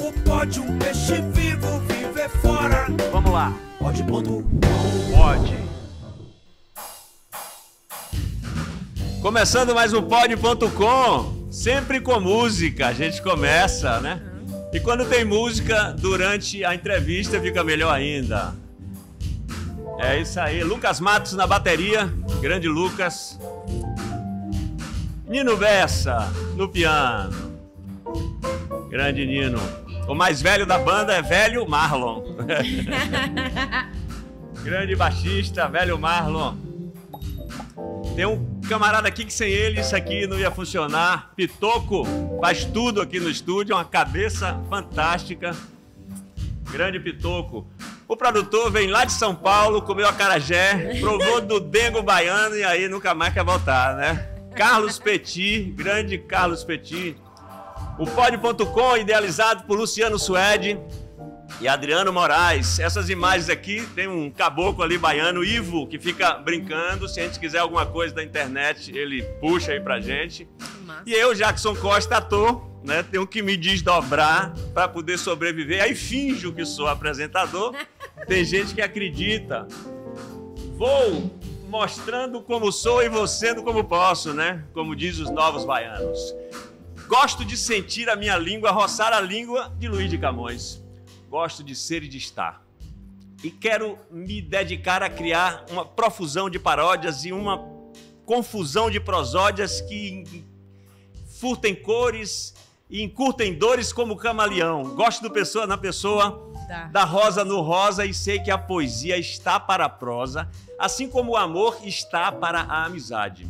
Como pode um peixe vivo viver fora? Vamos lá. Pode ponto. Pode. Começando mais um pod.com, sempre com música, a gente começa, né? E quando tem música, durante a entrevista fica melhor ainda. É isso aí, Lucas Matos na bateria, grande Lucas. Nino Bessa no piano. Grande Nino. O mais velho da banda é velho Marlon. Grande baixista, velho Marlon. Tem um camarada aqui que sem ele isso aqui não ia funcionar. Pitoco faz tudo aqui no estúdio, é uma cabeça fantástica. Grande Pitoco. O produtor vem lá de São Paulo, comeu acarajé, provou do dengo baiano e aí nunca mais quer voltar, né? Carlos Petit, grande Carlos Petit. O Pod.com, idealizado por Luciano Suede e Adriano Moraes. Essas imagens aqui, tem um caboclo ali baiano, Ivo, que fica brincando. Se a gente quiser alguma coisa da internet, ele puxa aí pra gente. E eu, Jackson Costa, ator, né? Tenho que me desdobrar para poder sobreviver. Aí finjo que sou apresentador. tem gente que acredita. Vou mostrando como sou e vou sendo como posso, né? Como diz os novos baianos. Gosto de sentir a minha língua roçar a língua de Luiz de Camões. Gosto de ser e de estar. E quero me dedicar a criar uma profusão de paródias e uma confusão de prosódias que furtem cores e encurtem dores como camaleão. Gosto do pessoa na pessoa, tá. da rosa no rosa e sei que a poesia está para a prosa, assim como o amor está para a amizade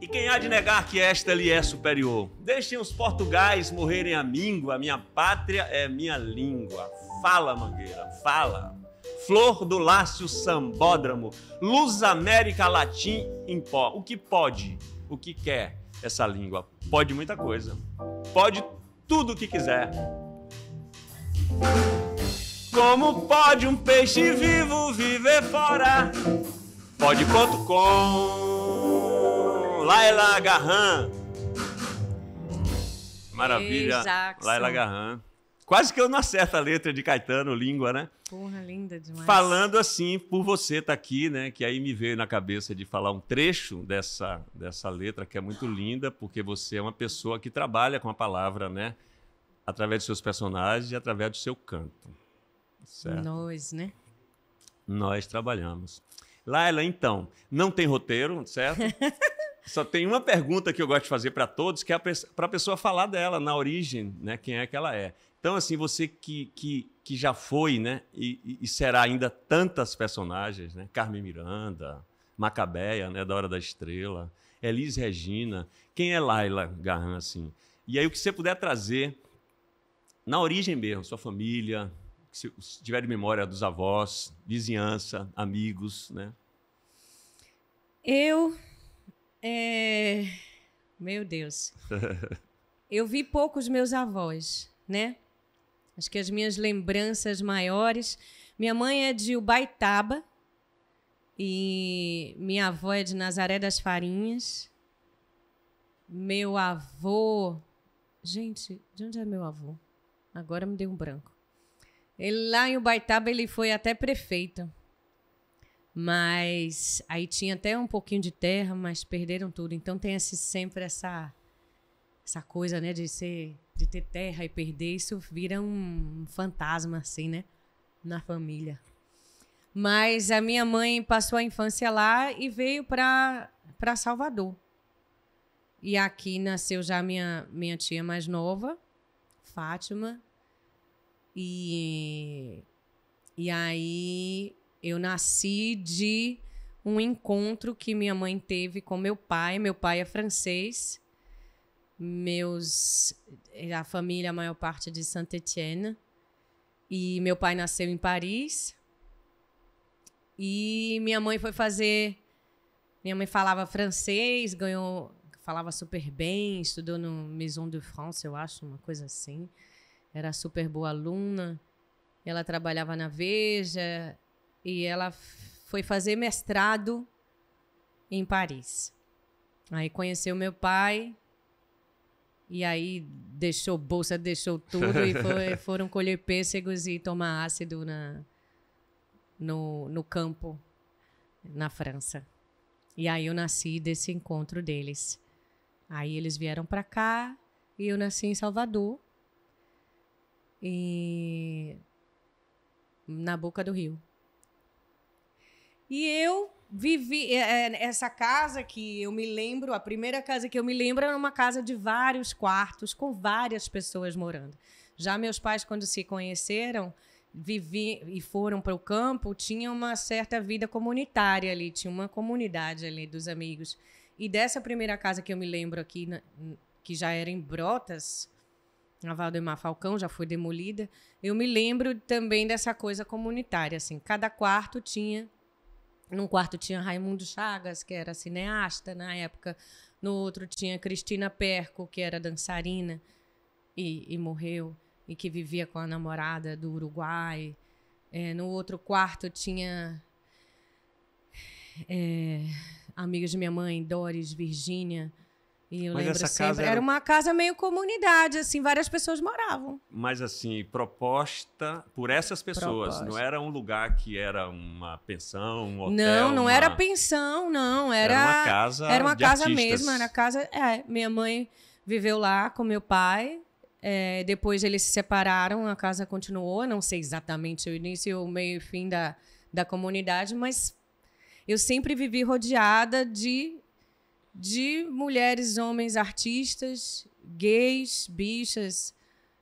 e quem há de negar que esta lhe é superior? Deixem os portugais morrerem a míngua, minha pátria é minha língua. Fala, Mangueira, fala. Flor do Lácio Sambódromo, Luz América Latim em pó. O que pode, o que quer essa língua? Pode muita coisa. Pode tudo o que quiser. Como pode um peixe vivo viver fora? Pode.com Laila Garran. Maravilha. Ei, Laila Garran. Quase que eu não acerto a letra de Caetano, língua, né? Porra, linda demais. Falando assim, por você estar tá aqui, né? Que aí me veio na cabeça de falar um trecho dessa, dessa letra que é muito linda, porque você é uma pessoa que trabalha com a palavra, né? Através dos seus personagens e através do seu canto. Certo? Nós, né? Nós trabalhamos. Laila, então, não tem roteiro, certo? Só tem uma pergunta que eu gosto de fazer para todos, que é para a pessoa falar dela, na origem, né? Quem é que ela é. Então, assim, você que, que, que já foi, né? E, e será ainda tantas personagens, né? Carmen Miranda, Macabeia, né? Da Hora da Estrela, Elis Regina. Quem é Laila Garran, assim? E aí, o que você puder trazer, na origem mesmo, sua família, se tiver de memória dos avós, vizinhança, amigos, né? Eu é... Meu Deus. Eu vi poucos meus avós, né? Acho que as minhas lembranças maiores. Minha mãe é de Ubaitaba e minha avó é de Nazaré das Farinhas. Meu avô. Gente, de onde é meu avô? Agora me deu um branco. Ele lá em Ubaitaba ele foi até prefeito. Mas aí tinha até um pouquinho de terra, mas perderam tudo. Então tem esse, sempre essa essa coisa, né, de ser de ter terra e perder, isso vira um fantasma assim, né, na família. Mas a minha mãe passou a infância lá e veio para para Salvador. E aqui nasceu já minha minha tia mais nova, Fátima. E e aí eu nasci de um encontro que minha mãe teve com meu pai. Meu pai é francês. Meus eh, a família a maior parte é de Saint Étienne. E meu pai nasceu em Paris. E minha mãe foi fazer minha mãe falava francês, ganhou, falava super bem, estudou no Maison de France, eu acho, uma coisa assim. Era super boa aluna. Ela trabalhava na Veja, e ela foi fazer mestrado em Paris. Aí conheceu meu pai e aí deixou bolsa, deixou tudo e foi, foram colher pêssegos e tomar ácido na, no, no campo na França. E aí eu nasci desse encontro deles. Aí eles vieram para cá e eu nasci em Salvador. E na boca do rio. E eu vivi é, é, essa casa que eu me lembro, a primeira casa que eu me lembro era uma casa de vários quartos com várias pessoas morando. Já meus pais quando se conheceram, vivi e foram para o campo, tinha uma certa vida comunitária ali, tinha uma comunidade ali dos amigos. E dessa primeira casa que eu me lembro aqui, que já era em Brotas, na Valdemar Falcão, já foi demolida, eu me lembro também dessa coisa comunitária, assim, cada quarto tinha num quarto tinha Raimundo Chagas, que era cineasta na época. No outro tinha Cristina Perco, que era dançarina e, e morreu, e que vivia com a namorada do Uruguai. É, no outro quarto tinha é, amigas de minha mãe, Doris, Virgínia, e eu Mas lembro sempre, era... era... uma casa meio comunidade, assim, várias pessoas moravam. Mas assim, proposta por essas pessoas, proposta. não era um lugar que era uma pensão, um hotel. Não, não uma... era pensão, não, era, era uma casa. Era uma casa artistas. mesmo, era casa, é, minha mãe viveu lá com meu pai. É, depois eles se separaram, a casa continuou, não sei exatamente o início, o meio e fim da, da comunidade, mas eu sempre vivi rodeada de de mulheres, homens, artistas, gays, bichas,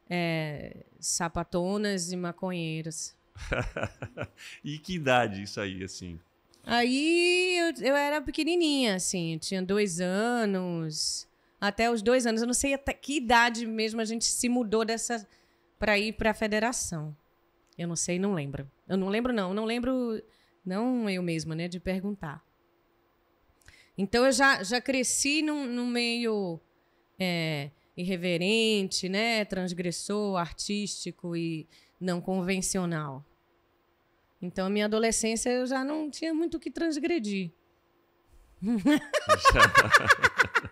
é, sapatonas e maconheiras. e que idade isso aí, assim? Aí eu, eu era pequenininha, assim, tinha dois anos, até os dois anos. Eu não sei até que idade mesmo a gente se mudou dessa para ir para a federação. Eu não sei, não lembro. Eu não lembro, não. Eu não lembro, não eu mesma, né, de perguntar. Então eu já, já cresci num, num meio é, irreverente, né? Transgressor, artístico e não convencional. Então, a minha adolescência eu já não tinha muito o que transgredir.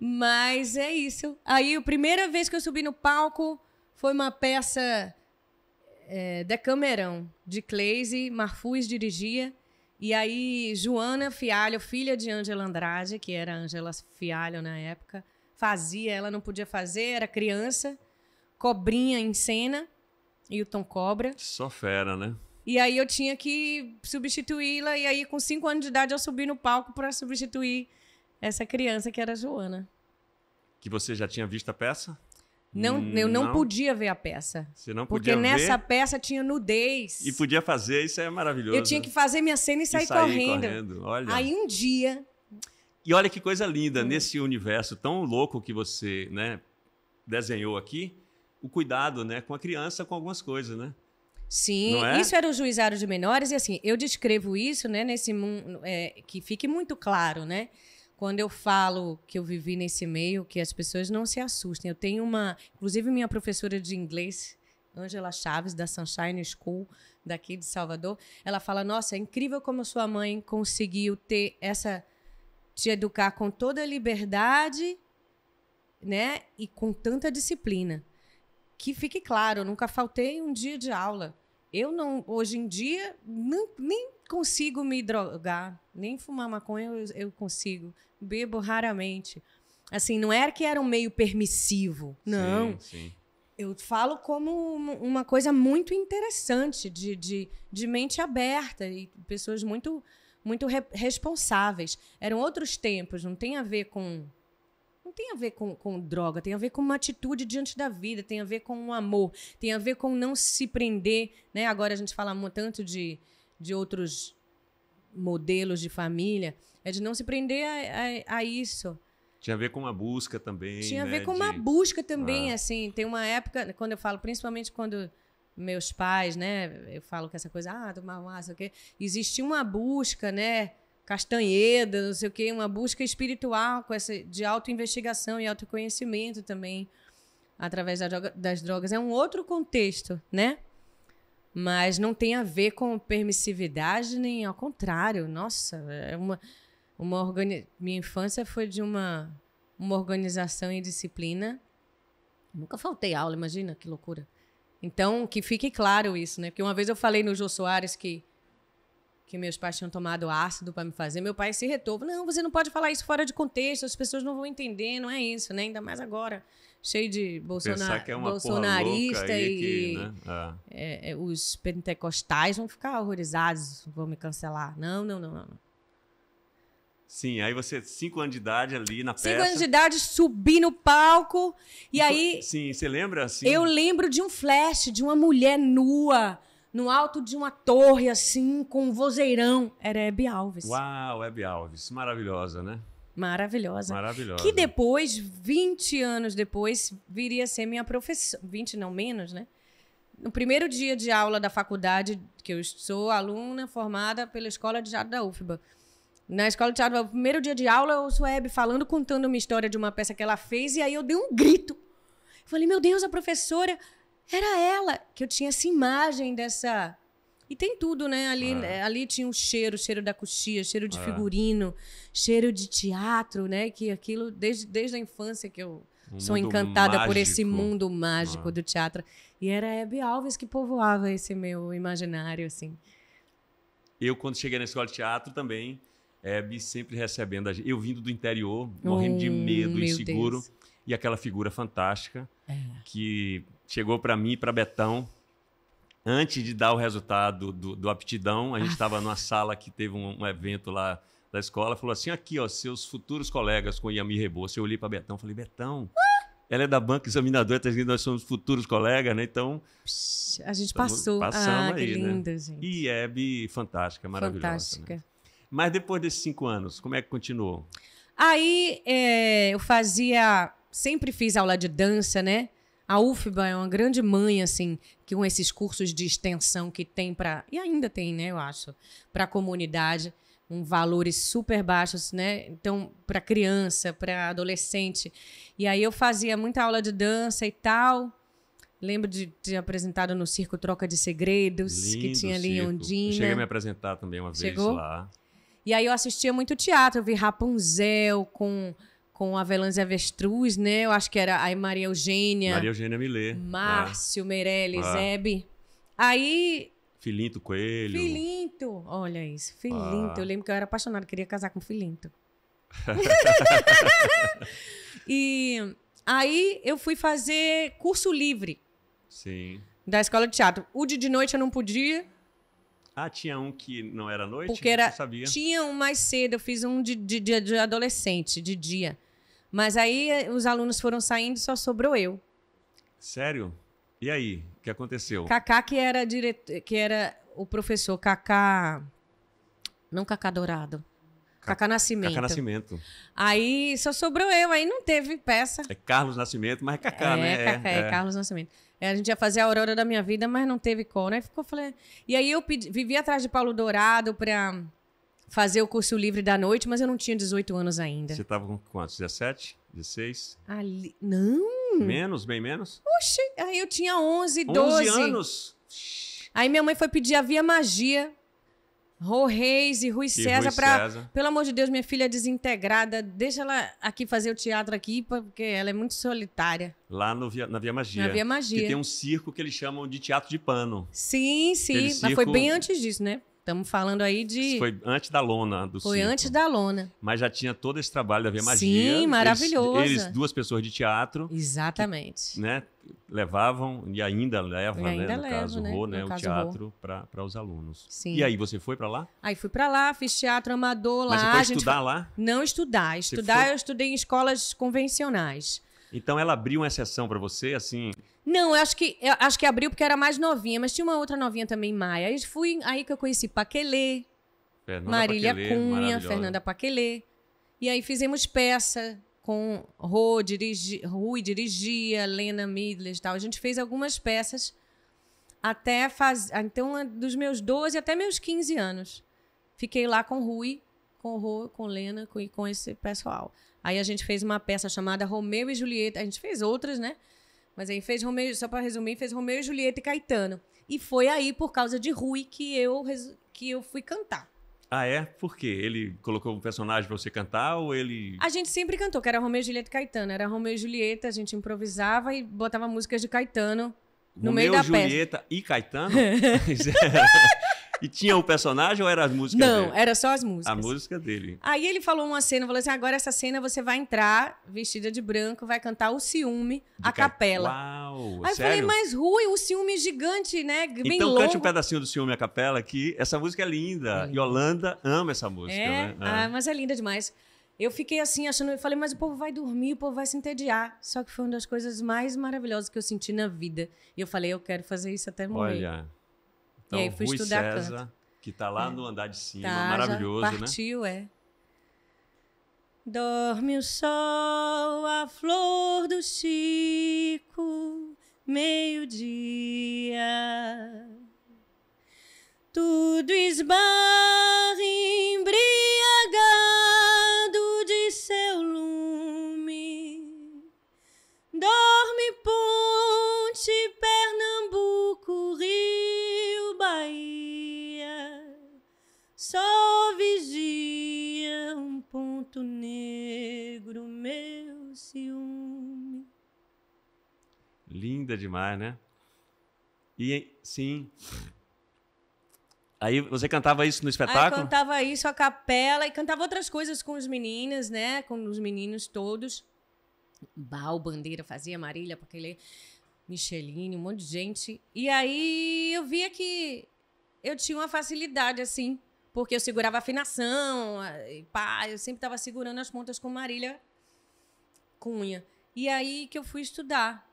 Mas é isso. Aí, a primeira vez que eu subi no palco foi uma peça é, Decamerão, de Cleise, Marfuz dirigia. E aí, Joana Fialho, filha de Ângela Andrade, que era Ângela Fialho na época, fazia, ela não podia fazer, era criança. Cobrinha em cena, Hilton Cobra. Só fera, né? E aí eu tinha que substituí-la, e aí com cinco anos de idade eu subi no palco para substituir essa criança que era a Joana. Que você já tinha visto a peça? Não, eu não, não, podia ver a peça. Você não podia porque ver. nessa peça tinha nudez. E podia fazer, isso é maravilhoso. Eu tinha que fazer minha cena e sair, e sair correndo. correndo. Olha. Aí um dia. E olha que coisa linda, hum. nesse universo tão louco que você né, desenhou aqui, o cuidado né, com a criança, com algumas coisas, né? Sim, é? isso era o juizado de menores, e assim, eu descrevo isso, né, nesse mundo, é, que fique muito claro, né? quando eu falo que eu vivi nesse meio, que as pessoas não se assustem. Eu tenho uma, inclusive minha professora de inglês, Angela Chaves, da Sunshine School, daqui de Salvador, ela fala: Nossa, é incrível como sua mãe conseguiu ter essa. te educar com toda a liberdade, né? E com tanta disciplina. Que fique claro, eu nunca faltei um dia de aula. Eu não, hoje em dia, nem, nem consigo me drogar, nem fumar maconha eu, eu consigo. Bebo raramente. Assim, não era que era um meio permissivo. Não. Sim, sim. Eu falo como uma coisa muito interessante, de, de, de mente aberta e pessoas muito, muito re responsáveis. Eram outros tempos, não tem a ver com. Não tem a ver com, com droga, tem a ver com uma atitude diante da vida, tem a ver com um amor, tem a ver com não se prender. Né? Agora a gente fala tanto de de outros modelos de família, é de não se prender a, a, a isso. Tinha a ver com uma busca também. Tinha a né, ver com de... uma busca também, ah. assim. Tem uma época, quando eu falo, principalmente quando meus pais, né? Eu falo que essa coisa, ah, do ah, não sei o quê. Existia uma busca, né? Castanheda, não sei o quê, uma busca espiritual com essa, de autoinvestigação e autoconhecimento também através da droga, das drogas. É um outro contexto, né? Mas não tem a ver com permissividade, nem ao contrário. Nossa, é uma, uma organi... minha infância foi de uma, uma organização e disciplina. Nunca faltei aula, imagina que loucura. Então, que fique claro isso, né? Porque uma vez eu falei no Jô Soares que que meus pais tinham tomado ácido para me fazer, meu pai se retou. Não, você não pode falar isso fora de contexto, as pessoas não vão entender, não é isso, né? Ainda mais agora cheio de Bolsonaro, é bolsonarista e, que, né? Ah. é, é, os pentecostais vão ficar horrorizados, vão me cancelar. Não, não, não, não. Sim, aí você, cinco anos de idade ali na peça. Cinco anos de idade, subi no palco e Sim, aí... Sim, você lembra assim? Eu lembro de um flash, de uma mulher nua no alto de uma torre, assim, com um vozeirão. Era Hebe Alves. Uau, Hebe Alves. Maravilhosa, né? Maravilhosa. Maravilhosa. Que depois, 20 anos depois, viria a ser minha professora. 20 não menos, né? No primeiro dia de aula da faculdade, que eu sou aluna formada pela Escola de Teatro da UFBA. Na Escola de Teatro, no primeiro dia de aula, eu sou Hebe falando, contando uma história de uma peça que ela fez, e aí eu dei um grito. Falei, meu Deus, a professora era ela, que eu tinha essa imagem dessa e tem tudo, né? Ali, ah. é, ali tinha um cheiro, cheiro da coxia, cheiro de ah. figurino, cheiro de teatro, né? Que aquilo, desde, desde a infância que eu um sou encantada mágico. por esse mundo mágico ah. do teatro. E era Hebe Alves que povoava esse meu imaginário, assim. Eu, quando cheguei na escola de teatro também, Hebe sempre recebendo a gente. Eu vindo do interior, morrendo de medo, inseguro. Deus. E aquela figura fantástica é. que chegou para mim, para Betão, antes de dar o resultado do, do aptidão, a gente estava ah. numa sala que teve um, um, evento lá da escola, falou assim, aqui, ó, seus futuros colegas com Yami Rebouça. Assim, eu olhei para Betão, falei, Betão, ah. ela é da banca examinadora, tá dizendo nós somos futuros colegas, né? Então... Psh, a gente passou. Passamos ah, aí, lindo, né? gente. E Hebe, é fantástica, maravilhosa. Né? Fantástica. Né? Mas depois desses cinco anos, como é que continuou? Aí é, eu fazia... Sempre fiz aula de dança, né? A UFBA é uma grande mãe, assim, que com esses cursos de extensão que tem para. E ainda tem, né, eu acho, para a comunidade, um valores super baixos, né? Então, para criança, para adolescente. E aí eu fazia muita aula de dança e tal. Lembro de ter apresentado no circo Troca de Segredos, Lindo que tinha ali circo. Ondina. Cheguei a me apresentar também uma Chegou? vez lá. E aí eu assistia muito teatro, eu vi Rapunzel com com Avelãs e Avestruz, né? Eu acho que era aí Maria Eugênia. Maria Eugênia Milê. É. Márcio, é. Meirelles, é. Hebe. Aí. Filinto Coelho. Filinto. Olha isso. Filinto. Ah. Eu lembro que eu era apaixonada, queria casar com Filinto. e aí eu fui fazer curso livre. Sim. Da escola de teatro. O de, de noite eu não podia, ah, tinha um que não era noite? Porque era, sabia. tinha um mais cedo, eu fiz um de, de, de adolescente, de dia. Mas aí eh, os alunos foram saindo e só sobrou eu. Sério? E aí, o que aconteceu? Kaká, que era diretor, que era o professor Kaká, não Kaká Dourado. Cacá Nascimento. Cacá Nascimento. Aí só sobrou eu, aí não teve peça. É Carlos Nascimento, mas é Cacá, é, né? Cacá, é, é, é, Carlos Nascimento. É, a gente ia fazer a Aurora da Minha Vida, mas não teve como. Aí né? ficou, falei. E aí eu pedi, vivi atrás de Paulo Dourado para fazer o curso livre da noite, mas eu não tinha 18 anos ainda. Você estava com quantos? 17? 16? Ali... Não. Menos, bem menos? Oxi, aí eu tinha 11, 12. 11 anos? Aí minha mãe foi pedir a Via Magia Rô Reis e Rui e César, Rui César. pelo amor de Deus, minha filha é desintegrada, deixa ela aqui fazer o teatro aqui, porque ela é muito solitária. Lá no via, na Via Magia. Na Via Magia. Que tem um circo que eles chamam de teatro de pano. Sim, sim, mas foi bem antes disso, né? Estamos falando aí de. Isso foi antes da lona do Foi circo. antes da lona. Mas já tinha todo esse trabalho da Via Magia. Sim, maravilhoso. Eles, eles duas pessoas de teatro. Exatamente. Que, né? levavam e ainda leva, e né, ainda né, no caso, né? Rô, né, no o caso teatro para os alunos. Sim. E aí você foi para lá? Aí fui para lá, fiz teatro amador lá. Mas você foi estudar lá? Não estudar, estudar eu estudei em escolas convencionais. Então ela abriu uma exceção para você, assim? Não, eu acho que eu acho que abriu porque era mais novinha, mas tinha uma outra novinha também, Maia. Aí fui aí que eu conheci Paquelê, Fernanda Marília Paquelê, Cunha, Fernanda Paquelê. E aí fizemos peça com dirigi, Rui dirigia, Lena Midler e tal. A gente fez algumas peças até faz, ah, então é dos meus 12 até meus 15 anos. Fiquei lá com Rui, com Rô, com Lena com, com esse pessoal. Aí a gente fez uma peça chamada Romeu e Julieta. A gente fez outras, né? Mas aí fez Romeu, só para resumir, fez Romeu e Julieta e Caetano. E foi aí por causa de Rui que eu que eu fui cantar. Ah, é? Por quê? Ele colocou um personagem pra você cantar ou ele. A gente sempre cantou, que era Romeu e Julieta e Caetano. Era Romeu e Julieta, a gente improvisava e botava músicas de Caetano no Romeu, meio da Julieta peça. Julieta e Caetano? É. E tinha o um personagem ou era as músicas Não, dele? era só as músicas. A música dele. Aí ele falou uma cena, falou assim: agora essa cena você vai entrar vestida de branco, vai cantar o ciúme, de a ca... capela. Uau, Aí sério? eu falei, mas Rui, o ciúme gigante, né? Bem então longo. cante um pedacinho do ciúme a capela, que essa música é linda. É. Holanda ama essa música, é? né? Ah, ah, mas é linda demais. Eu fiquei assim, achando, eu falei, mas o povo vai dormir, o povo vai se entediar. Só que foi uma das coisas mais maravilhosas que eu senti na vida. E eu falei, eu quero fazer isso até morrer. Olha. Então, e aí então, fui Rui estudar César, canto. que está lá é. no andar de cima, tá, maravilhoso, partiu, né? Partiu, é. Dorme o sol, a flor do Chico, meio-dia. Tudo esbarra embriagado de seu lume. Dorme, por muito negro meu ciúme. Linda demais, né? E sim. Aí você cantava isso no espetáculo? Aí cantava isso a capela e cantava outras coisas com os meninos, né? Com os meninos todos. Bal, Bandeira fazia, Marília, porque ele Micheline, um monte de gente. E aí eu via que eu tinha uma facilidade assim porque eu segurava afinação, pá, eu sempre estava segurando as pontas com Marília Cunha. E aí que eu fui estudar.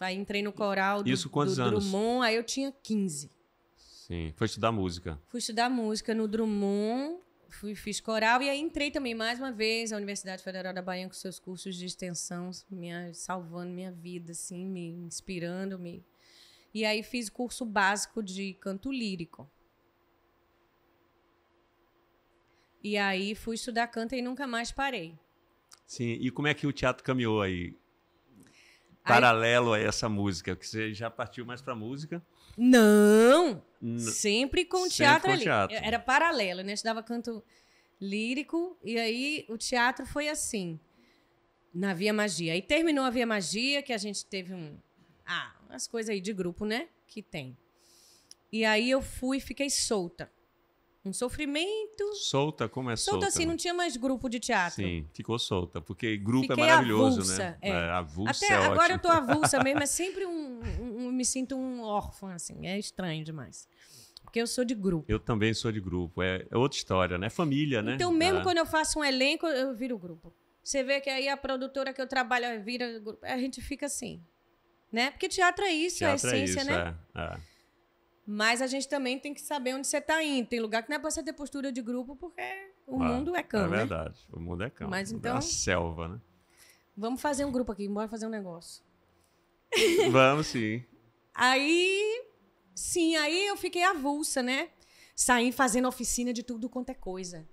Aí entrei no coral do, Isso quantos do anos? Drummond, aí eu tinha 15. Sim, foi estudar música. Fui estudar música no Drummond, fui, fiz coral e aí entrei também mais uma vez na Universidade Federal da Bahia com seus cursos de extensão, me salvando minha vida, assim, me inspirando. Me... E aí fiz curso básico de canto lírico. E aí fui estudar canto e nunca mais parei. Sim, e como é que o teatro caminhou aí? Paralelo aí... a essa música, que você já partiu mais para música? Não! N sempre com sempre teatro com ali. Teatro. Era paralelo, né? Eu estudava canto lírico e aí o teatro foi assim, na Via Magia. E terminou a Via Magia, que a gente teve um ah, umas coisas aí de grupo, né, que tem. E aí eu fui, fiquei solta. Um sofrimento. Solta, como é solta? Assim, solta assim, não né? tinha mais grupo de teatro. Sim, ficou solta, porque grupo é Fiquei é maravilhoso, avulsa, né? É. É, avulsa Até é agora ótimo. eu tô avulsa mesmo, é sempre um, um, um, Me sinto um órfão, assim, é estranho demais. Porque eu sou de grupo. Eu também sou de grupo, é, é outra história, né? É família, né? Então, mesmo ah. quando eu faço um elenco, eu viro grupo. Você vê que aí a produtora que eu trabalho vira grupo. A gente fica assim, né? Porque teatro é isso, teatro a essência, é isso, né? É, é. Mas a gente também tem que saber onde você está indo. Tem lugar que não é para você ter postura de grupo, porque o ah, mundo é cão. É né? verdade, o mundo é cão. Mas é então. É uma selva, né? Vamos fazer um grupo aqui, bora fazer um negócio. Vamos sim. aí, sim, aí eu fiquei avulsa, né? Saí fazendo oficina de tudo quanto é coisa.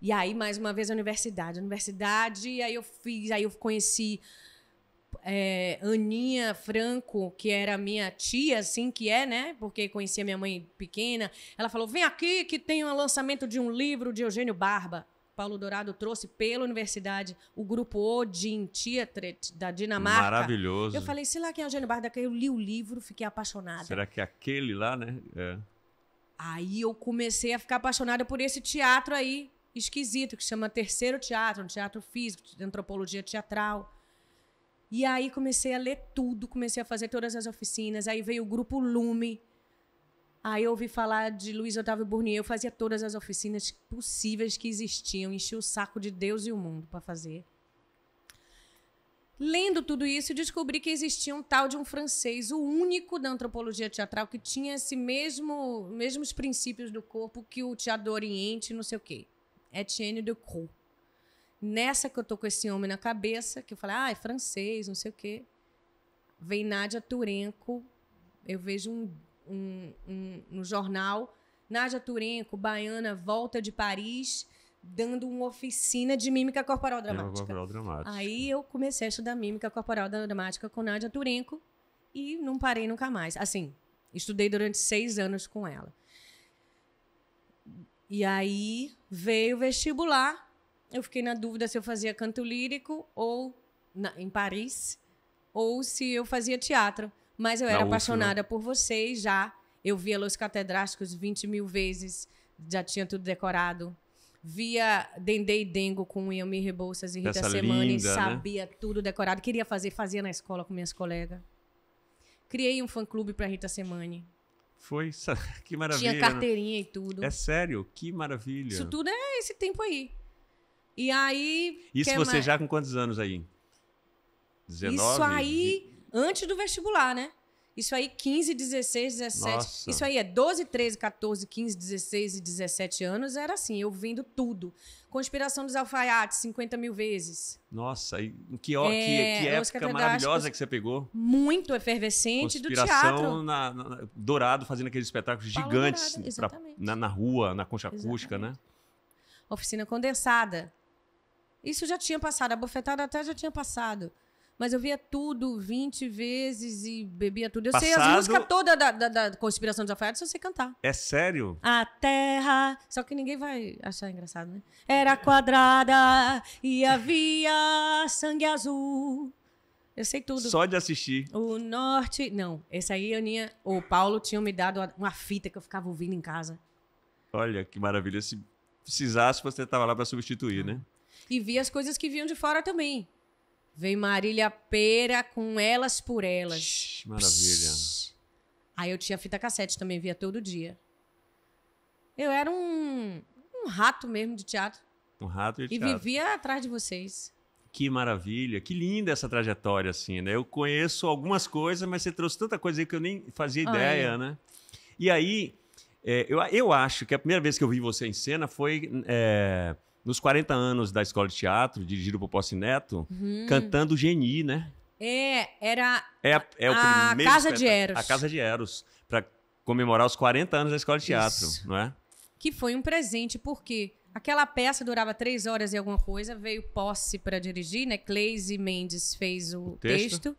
E aí, mais uma vez, a universidade. A universidade, aí eu fiz, aí eu conheci é, Aninha Franco, que era minha tia, assim que é, né? Porque conhecia minha mãe pequena. Ela falou: vem aqui que tem um lançamento de um livro de Eugênio Barba. Paulo Dourado trouxe pela universidade o grupo Odin Theatre da Dinamarca. Maravilhoso. Eu falei, sei lá quem é Eugênio Barba, eu li o livro, fiquei apaixonada. Será que é aquele lá, né? É. Aí eu comecei a ficar apaixonada por esse teatro aí, esquisito, que chama Terceiro Teatro, um teatro físico, de antropologia teatral. E aí comecei a ler tudo, comecei a fazer todas as oficinas. Aí veio o grupo Lume. Aí eu ouvi falar de Luiz Otávio Burnier. Eu fazia todas as oficinas possíveis que existiam. Enchi o saco de Deus e o mundo para fazer. Lendo tudo isso, descobri que existia um tal de um francês, o único da antropologia teatral que tinha esse mesmo mesmos princípios do corpo que o teatro do Oriente, não sei o quê. Etienne de Decroix. Nessa que eu tô com esse homem na cabeça, que eu falei, ah, é francês, não sei o quê. Vem Nádia Turenco, eu vejo um, um, um, um jornal, Nádia Turenco, baiana, volta de Paris, dando uma oficina de mímica corporal dramática. corporal dramática. Aí eu comecei a estudar mímica corporal dramática com Nádia Turenco e não parei nunca mais. Assim, estudei durante seis anos com ela. E aí veio o vestibular eu fiquei na dúvida se eu fazia canto lírico ou na, em Paris ou se eu fazia teatro. Mas eu era né? apaixonada última. por vocês já. Eu via Los Catedráticos 20 mil vezes, já tinha tudo decorado. Via Dendê e Dengo com Yami Rebouças e Rita Essa Semana linda, e né? sabia né? tudo decorado. Queria fazer, fazia na escola com minhas colegas. Criei um fã-clube para Rita Semani. Foi, que maravilha. Tinha né? carteirinha e tudo. É sério, que maravilha. Isso tudo é esse tempo aí. E aí. Isso você mais? já com quantos anos aí? 19? Isso aí, antes do vestibular, né? Isso aí, 15, 16, 17. Nossa. Isso aí é 12, 13, 14, 15, 16 e 17 anos. Era assim, eu vendo tudo. Conspiração dos alfaiates, 50 mil vezes. Nossa, e que, ó, é, que, que época maravilhosa que você pegou. Muito efervescente do teatro. Na, na, Dourado fazendo aqueles espetáculos gigantes Dourado, pra, na, na, rua, na concha acústica, né? exatamente. né? Oficina condensada. Isso já tinha passado, a bofetada até já tinha passado. Mas eu via tudo 20 vezes e bebia tudo. Eu Passado... sei as músicas todas da, da, da Conspiração dos Afaiados, eu sei cantar. É sério? A terra. Só que ninguém vai achar engraçado, né? Era quadrada e havia sangue azul. Eu sei tudo. Só de assistir. O norte. Não, esse aí, Aninha, o Paulo tinha me dado uma fita que eu ficava ouvindo em casa. Olha que maravilha. Se precisasse, você estava lá para substituir, né? e vi as coisas que vinham de fora também. vem Marília Pera com Elas por Elas. Maravilha. Psh. Aí eu tinha fita cassete também, via todo dia. Eu era um, um rato mesmo de teatro. Um rato de teatro. E vivia atrás de vocês. Que maravilha, que linda essa trajetória, assim, né? Eu conheço algumas coisas, mas você trouxe tanta coisa aí que eu nem fazia ah, é. ideia, né? E aí, é, eu, eu acho que a primeira vez que eu vi você em cena foi. É, nos 40 anos da Escola de Teatro, dirigido por Posse Neto, uhum. cantando Geni, né? É, era é, a, é a Casa de Eros. A Casa de Eros, para comemorar os 40 anos da Escola de Teatro, Isso. não é? Que foi um presente, porque aquela peça durava três horas e alguma coisa, veio Posse para dirigir, né? Cleise Mendes fez o, o texto. texto.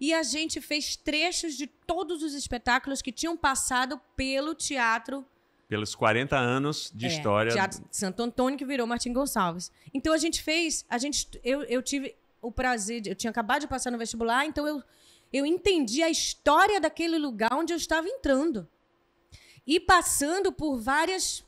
E a gente fez trechos de todos os espetáculos que tinham passado pelo teatro pelos 40 anos de é, história. Teatro Santo Antônio que virou Martim Gonçalves. Então a gente fez, a gente, eu, eu tive o prazer, de, eu tinha acabado de passar no vestibular, então eu, eu entendi a história daquele lugar onde eu estava entrando. E passando por várias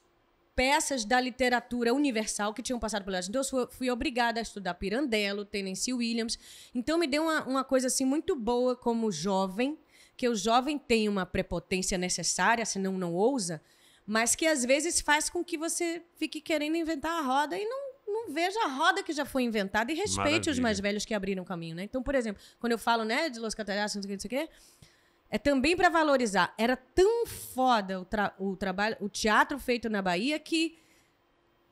peças da literatura universal que tinham passado pela gente. Então, eu fui, fui obrigada a estudar Pirandello, Tennessee Williams. Então, me deu uma, uma coisa assim muito boa como jovem, que o jovem tem uma prepotência necessária, senão não ousa mas que às vezes faz com que você fique querendo inventar a roda e não, não veja a roda que já foi inventada e respeite Maravilha. os mais velhos que abriram o caminho, né? Então, por exemplo, quando eu falo, né, de Los Cataratas, não sei o que, não sei o que, é também para valorizar. Era tão foda o, tra o trabalho, o teatro feito na Bahia que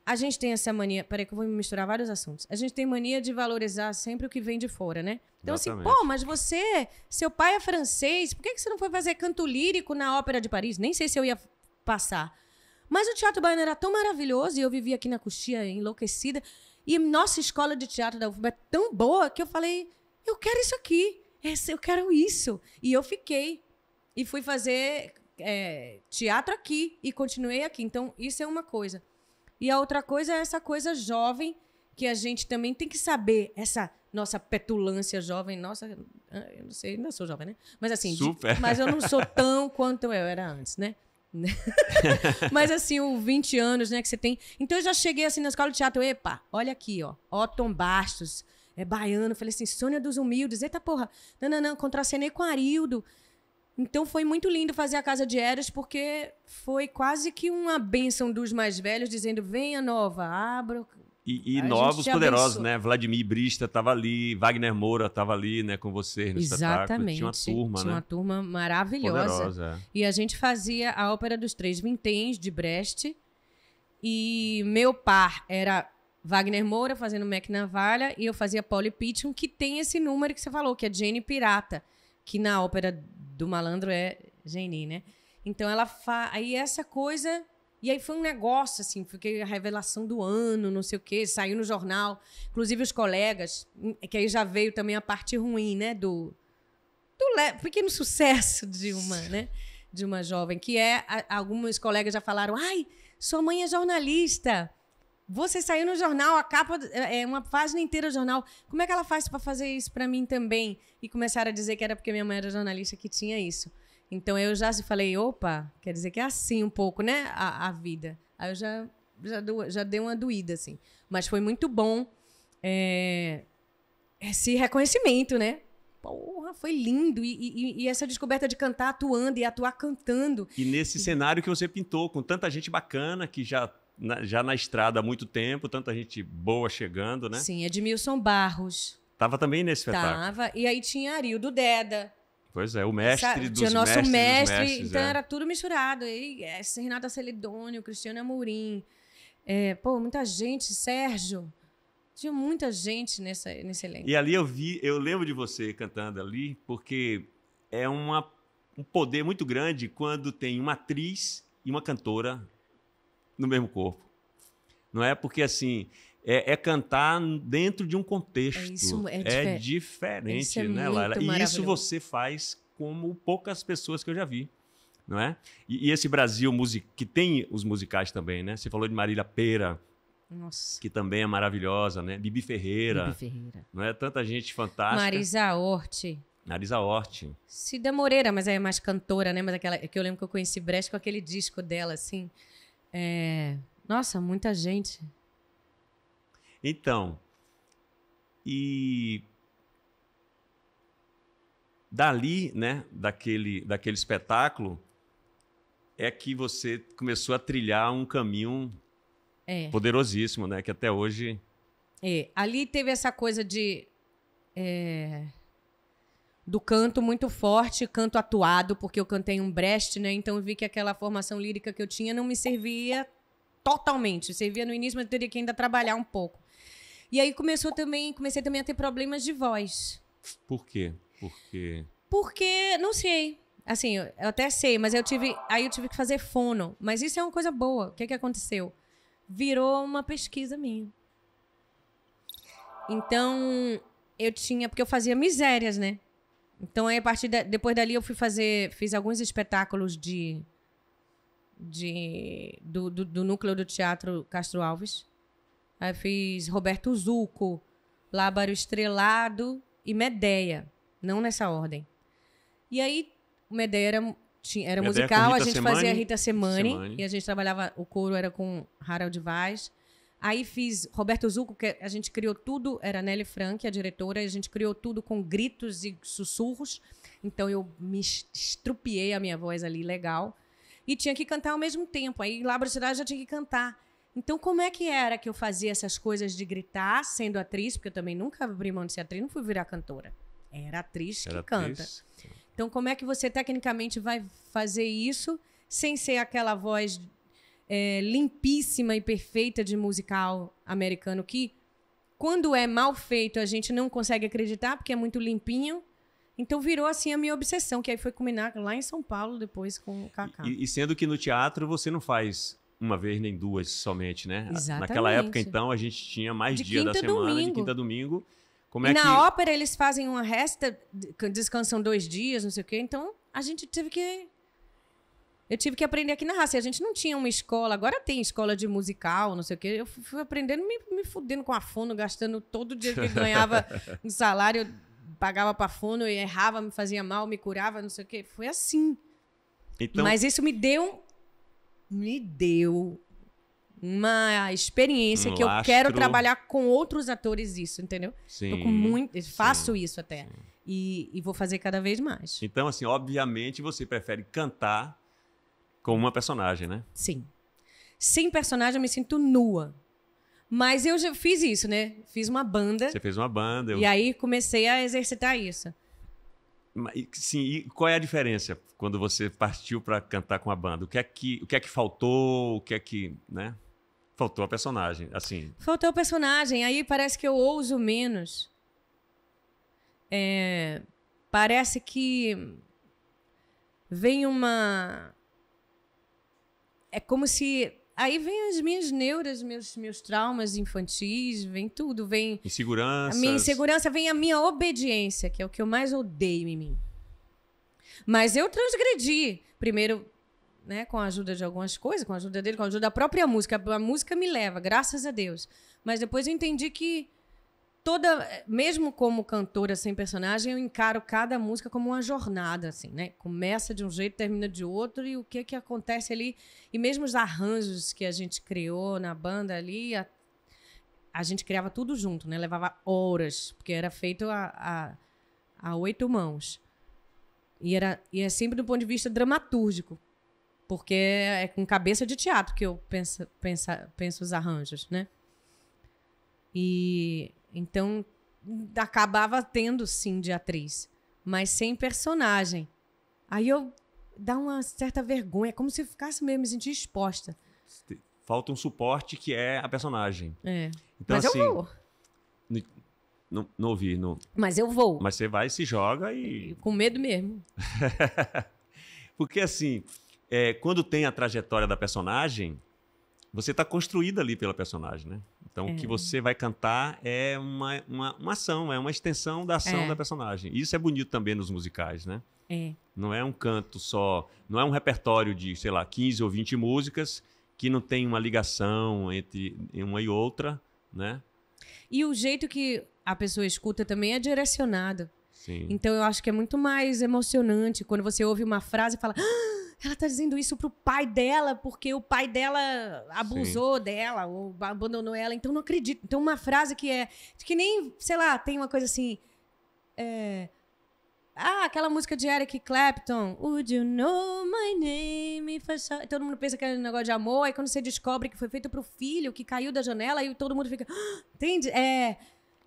a gente tem essa mania. Peraí, que eu vou me misturar vários assuntos. A gente tem mania de valorizar sempre o que vem de fora, né? Então, assim, Exatamente. assim, pô, mas você, seu pai é francês, por que, que você não foi fazer canto lírico na Ópera de Paris? Nem sei se eu ia passar. Mas o teatro baiano era tão maravilhoso e eu vivia aqui na Coxia enlouquecida. E nossa escola de teatro da UFBA é tão boa que eu falei: eu quero isso aqui, eu quero isso. E eu fiquei. E fui fazer é, teatro aqui e continuei aqui. Então, isso é uma coisa. E a outra coisa é essa coisa jovem que a gente também tem que saber, essa nossa petulância jovem, nossa, eu não sei, ainda sou jovem, né? Mas assim, Super. De, mas eu não sou tão quanto eu era antes, né? Mas assim, o 20 anos, né, que você tem. Então eu já cheguei assim na escola de teatro, epa, olha aqui, ó, Otton Bastos, é baiano, falei assim, Sônia dos Humildes, eita porra, não, não, não, contracenei com Arildo. Então foi muito lindo fazer a Casa de Eras, porque foi quase que uma bênção dos mais velhos, dizendo: venha nova, abra e, e novos poderosos, né? Vladimir Brista estava ali, Wagner Moura estava ali, né, com você no Exatamente. Tinha uma turma, né? Tinha né? uma turma maravilhosa. Poderosa, é. E a gente fazia a ópera dos três vinténs de Brecht. E meu par era Wagner Moura fazendo Mac Navalha e eu fazia Polly Pitchum, que tem esse número que você falou, que é Jane Pirata, que na ópera do malandro é Jenny, né? Então ela fa... aí essa coisa e aí foi um negócio, assim, fiquei a revelação do ano, não sei o quê, saiu no jornal. Inclusive os colegas, hum, que aí já veio também a parte ruim, né, do, do pequeno sucesso de uma, né, de uma jovem, que é, a, algumas colegas já falaram, ai, sua mãe é jornalista, você saiu no jornal, a capa é, é uma página inteira do jornal. Como é que ela faz para fazer isso para mim também? E começaram a dizer que era porque minha mãe era jornalista que tinha isso. Então eu já falei, opa, quer dizer que é assim um pouco, né? A, a vida. Aí eu já, já, já dei uma doída, assim. Mas foi muito bom é, esse reconhecimento, né? Porra, foi lindo. E, e, e, essa descoberta de cantar atuando e atuar cantando. E nesse e... cenário que você pintou, com tanta gente bacana que já na, já na estrada há muito tempo, tanta gente boa chegando, né? Sim, Edmilson Barros. Tava também nesse espetáculo. Tava. E aí tinha Ariildo Deda, Pois é, o mestre do dos tinha nosso mestres, mestre, mestres, então é. era tudo misturado. E, é, Renata Celedônio, Cristiano Amorim, é, pô, muita gente, Sérgio. Tinha muita gente nessa, nesse elenco. E ali eu vi, eu lembro de você cantando ali, porque é uma, um poder muito grande quando tem uma atriz e uma cantora no mesmo corpo. Não é porque assim, é, é, cantar dentro de um contexto. É, isso, é, é diferente, isso é né, Laila E isso você faz como poucas pessoas que eu já vi. Não é? E, e esse Brasil que tem os musicais também, né? Você falou de Marília Pera, Nossa. que também é maravilhosa, né? Bibi Ferreira. Bibi Ferreira. Não é? Tanta gente fantástica. Marisa Hort. Marisa Hort. Cida Moreira, mas é mais cantora, né? Mas aquela é que eu lembro que eu conheci Brecht com aquele disco dela, assim. É... Nossa, muita gente. Então, e dali, né, daquele, daquele espetáculo, é que você começou a trilhar um caminho é. poderosíssimo, né, que até hoje... É, ali teve essa coisa de... É do canto muito forte, canto atuado, porque eu cantei um Brecht, né? Então vi que aquela formação lírica que eu tinha não me servia totalmente. Servia no início, mas eu teria que ainda trabalhar um pouco. E aí começou também, comecei também a ter problemas de voz. Por quê? Porque Porque não sei. Assim, eu até sei, mas eu tive, aí eu tive que fazer fono, mas isso é uma coisa boa. O que é que aconteceu? Virou uma pesquisa minha. Então, eu tinha, porque eu fazia misérias, né? Então, aí, a partir da, depois dali eu fui fazer, fiz alguns espetáculos de de do, do, do núcleo do teatro Castro Alves Aí fiz Roberto Zuco, Lábaro Estrelado e Medeia. Não nessa ordem. E aí, Medeia era, tinha, era musical, a gente Semani, fazia Rita Semani, Semani, e a gente trabalhava, o coro era com Harold Vaz. Aí fiz Roberto Zuco, que a gente criou tudo, era Nelly Frank, a diretora, e a gente criou tudo com gritos e sussurros. Então eu me estrupiei a minha voz ali legal. E tinha que cantar ao mesmo tempo. Aí Lábaro Cidade já tinha que cantar. Então, como é que era que eu fazia essas coisas de gritar sendo atriz? Porque eu também nunca abri mão de ser atriz, não fui virar cantora. Era atriz era que atriz. canta. Então, como é que você tecnicamente vai fazer isso sem ser aquela voz é, limpíssima e perfeita de musical americano que, quando é mal feito, a gente não consegue acreditar porque é muito limpinho. Então virou assim a minha obsessão, que aí foi culminar lá em São Paulo depois com o Cacá. E, e sendo que no teatro você não faz uma vez nem duas somente, né? Exatamente. Naquela época, então, a gente tinha mais de dia da semana, domingo. de quinta a domingo. Como e é na que... ópera eles fazem uma resta, descansam dois dias, não sei o quê. Então, a gente teve que... Eu tive que aprender aqui na raça. E a gente não tinha uma escola. Agora tem escola de musical, não sei o quê. Eu fui aprendendo, me, me fudendo com a fono, gastando todo dia que ganhava um salário, pagava pra fono, e errava, me fazia mal, me curava, não sei o quê. Foi assim. Então... Mas isso me deu me deu uma experiência um que eu lastro. quero trabalhar com outros atores isso, entendeu? Sim. Tô com muito, faço sim, isso até. E, e, vou fazer cada vez mais. Então, assim, obviamente você prefere cantar com uma personagem, né? Sim. Sem personagem eu me sinto nua. Mas eu já fiz isso, né? Fiz uma banda. Você fez uma banda. Eu... E aí comecei a exercitar isso. Sim, e qual é a diferença quando você partiu para cantar com a banda? O que é que, o que é que faltou? O que é que, né? Faltou a personagem, assim. Faltou o personagem, aí parece que eu ouso menos. É, parece que vem uma é como se Aí vem as minhas neuras, meus, meus traumas infantis, vem tudo, vem. Insegurança. A minha insegurança, vem a minha obediência, que é o que eu mais odeio em mim. Mas eu transgredi. Primeiro, né, com a ajuda de algumas coisas, com a ajuda dele, com a ajuda da própria música. A música me leva, graças a Deus. Mas depois eu entendi que toda, mesmo como cantora sem personagem, eu encaro cada música como uma jornada, assim, né? Começa de um jeito, termina de outro e o que que acontece ali. E mesmo os arranjos que a gente criou na banda ali, a, a gente criava tudo junto, né? Levava horas, porque era feito a, a, a oito mãos. E, era, e é sempre do ponto de vista dramatúrgico, porque é com cabeça de teatro que eu penso, penso, penso os arranjos, né? E então, acabava tendo sim de atriz, mas sem personagem. Aí eu dá uma certa vergonha, como se eu ficasse mesmo me sentindo exposta. Falta um suporte que é a personagem. É. Então, mas assim, eu vou. Não, não ouvi, não. Mas eu vou. Mas você vai, se joga e. Com medo mesmo. Porque assim, é, quando tem a trajetória da personagem, você está construída ali pela personagem, né? Então, é. o que é. você vai cantar é uma, uma, uma ação, é uma extensão da ação é. da personagem. Isso é bonito também nos musicais, né? É. Não é um canto só, não é um repertório de, sei lá, 15 ou 20 músicas que não tem uma ligação entre uma e outra, né? E o jeito que a pessoa escuta também é direcionado. Sim. Então eu acho que é muito mais emocionante quando você ouve uma frase e fala. Ah! ela tá dizendo isso pro pai dela, porque o pai dela abusou Sim. dela, ou abandonou ela, então não acredito. Então, uma frase que é. Que nem, sei lá, tem uma coisa assim. É, ah, aquela música de Eric Clapton. Would you know my name? Todo mundo pensa que é um negócio de amor. Aí quando você descobre que foi feito pro filho, que caiu da janela, aí todo mundo fica. Ah, entende? É.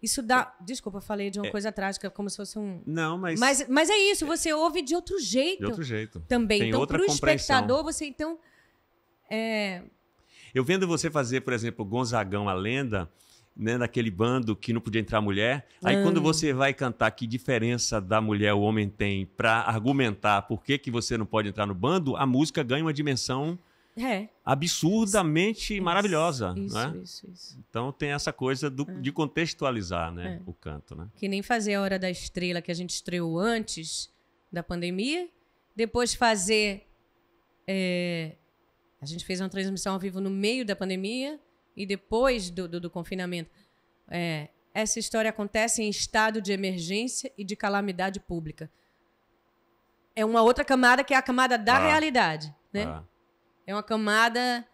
Isso dá. É. Desculpa, eu falei de uma é. coisa trágica, como se fosse um. Não, mas... mas. Mas é isso, você ouve de outro jeito. De outro jeito. Também. Tem então, outra pro compreensão. espectador, você então. É... Eu vendo você fazer, por exemplo, Gonzagão a Lenda, né, naquele bando que não podia entrar mulher. Aí hum. quando ah. você vai cantar que diferença da mulher o homem tem para argumentar por que, que você não pode entrar no bando, a música ganha uma dimensão é. Absurdamente isso, maravilhosa. Isso, é? isso, isso. Então tem essa coisa do, é. de contextualizar né, é. o canto. Né? Que nem fazer a Hora da Estrela, que a gente estreou antes da pandemia, depois fazer. É, a gente fez uma transmissão ao vivo no meio da pandemia e depois do, do, do confinamento. É, essa história acontece em estado de emergência e de calamidade pública. É uma outra camada que é a camada da ah. realidade. Né? Ah. É uma camada.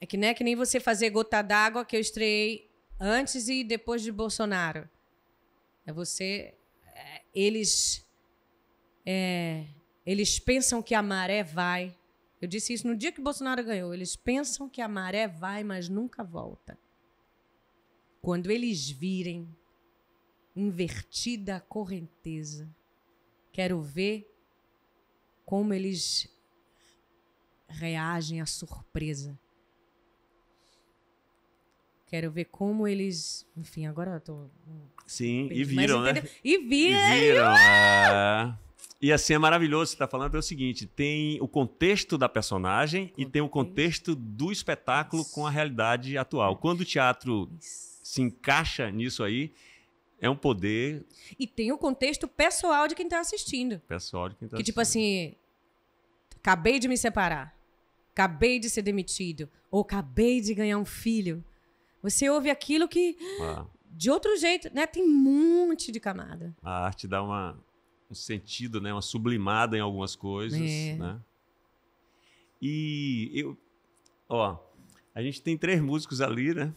É que é que nem você fazer gota d'água que eu estreiei antes e depois de Bolsonaro. É você. É, eles. É, eles pensam que a maré vai. Eu disse isso no dia que Bolsonaro ganhou. Eles pensam que a maré vai, mas nunca volta. Quando eles virem invertida a correnteza, quero ver como eles reagem à surpresa. Quero ver como eles. Enfim, agora eu tô. Sim, e viram, né? E viram! E, viram, é... e assim é maravilhoso, você está falando é o seguinte: tem o contexto da personagem contexto. e tem o contexto do espetáculo Isso. com a realidade atual. Quando o teatro Isso. se encaixa nisso aí, é um poder. E tem o contexto pessoal de quem está assistindo. Pessoal de quem está assistindo. Que tipo assim. Acabei de me separar acabei de ser demitido, ou acabei de ganhar um filho. Você ouve aquilo que. Ah. De outro jeito, né? Tem um monte de camada. A arte dá uma, um sentido, né? Uma sublimada em algumas coisas, é. né? E eu, ó, a gente tem três músicos ali, né?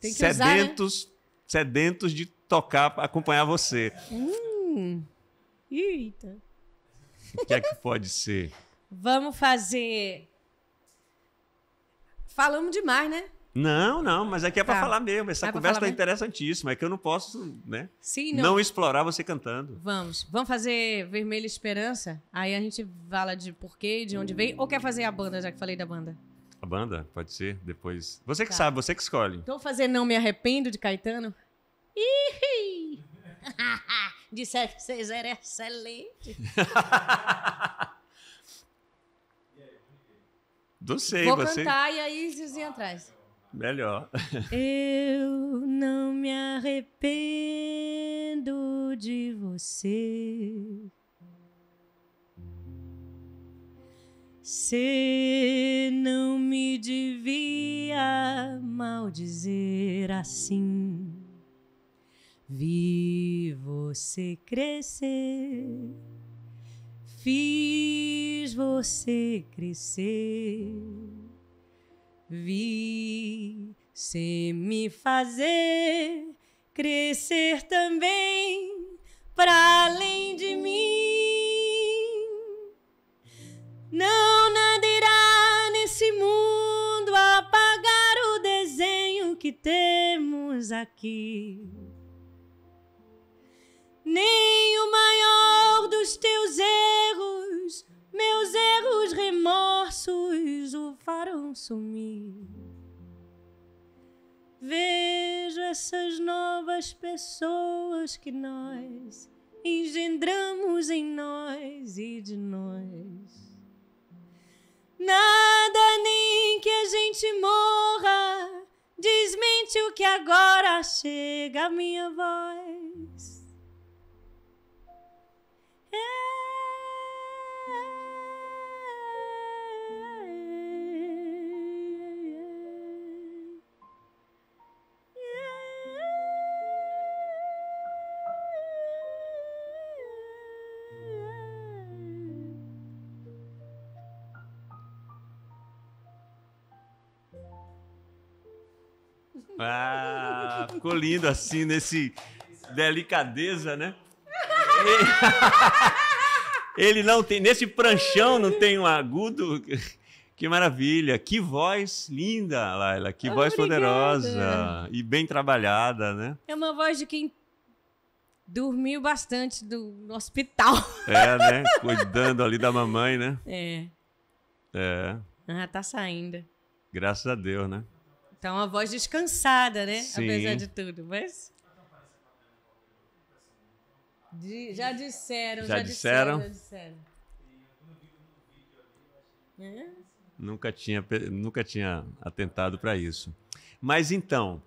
Tem que sedentos, usar, né? sedentos de tocar, acompanhar você. Hum. Eita. O que é que pode ser? Vamos fazer Falamos demais, né? Não, não, mas aqui é para tá. falar mesmo. Essa é conversa tá interessantíssima. É que eu não posso, né? Sim, não. não explorar você cantando. Vamos. Vamos fazer Vermelha Esperança? Aí a gente fala de porquê, de onde vem. Ou quer fazer a banda, já que falei da banda? A banda? Pode ser, depois. Você que tá. sabe, você que escolhe. Então fazer Não Me Arrependo de Caetano? Ih! De que vocês excelente. Não sei, Vou você... cantar e aí vocês iam atrás. Melhor. Eu não me arrependo de você. Você não me devia maldizer assim. Vi você crescer Fiz você crescer, vi você me fazer crescer também para além de mim. Não nada irá nesse mundo apagar o desenho que temos aqui nem o maior dos teus erros, meus erros, remorsos o farão sumir. Vejo essas novas pessoas que nós engendramos em nós e de nós. Nada nem que a gente morra desmente o que agora chega à minha voz. Ah, ficou lindo assim, nesse delicadeza, né? Ele não tem. Nesse pranchão não tem um agudo. Que maravilha! Que voz linda, Laila! Que Obrigada. voz poderosa e bem trabalhada, né? É uma voz de quem dormiu bastante do, no hospital. É, né? Cuidando ali da mamãe, né? É. É. Ah, tá saindo. Graças a Deus, né? Então, uma voz descansada, né? Sim. Apesar de tudo, mas já disseram, já, já disseram. disseram. É? Nunca tinha, nunca tinha atentado para isso. Mas então,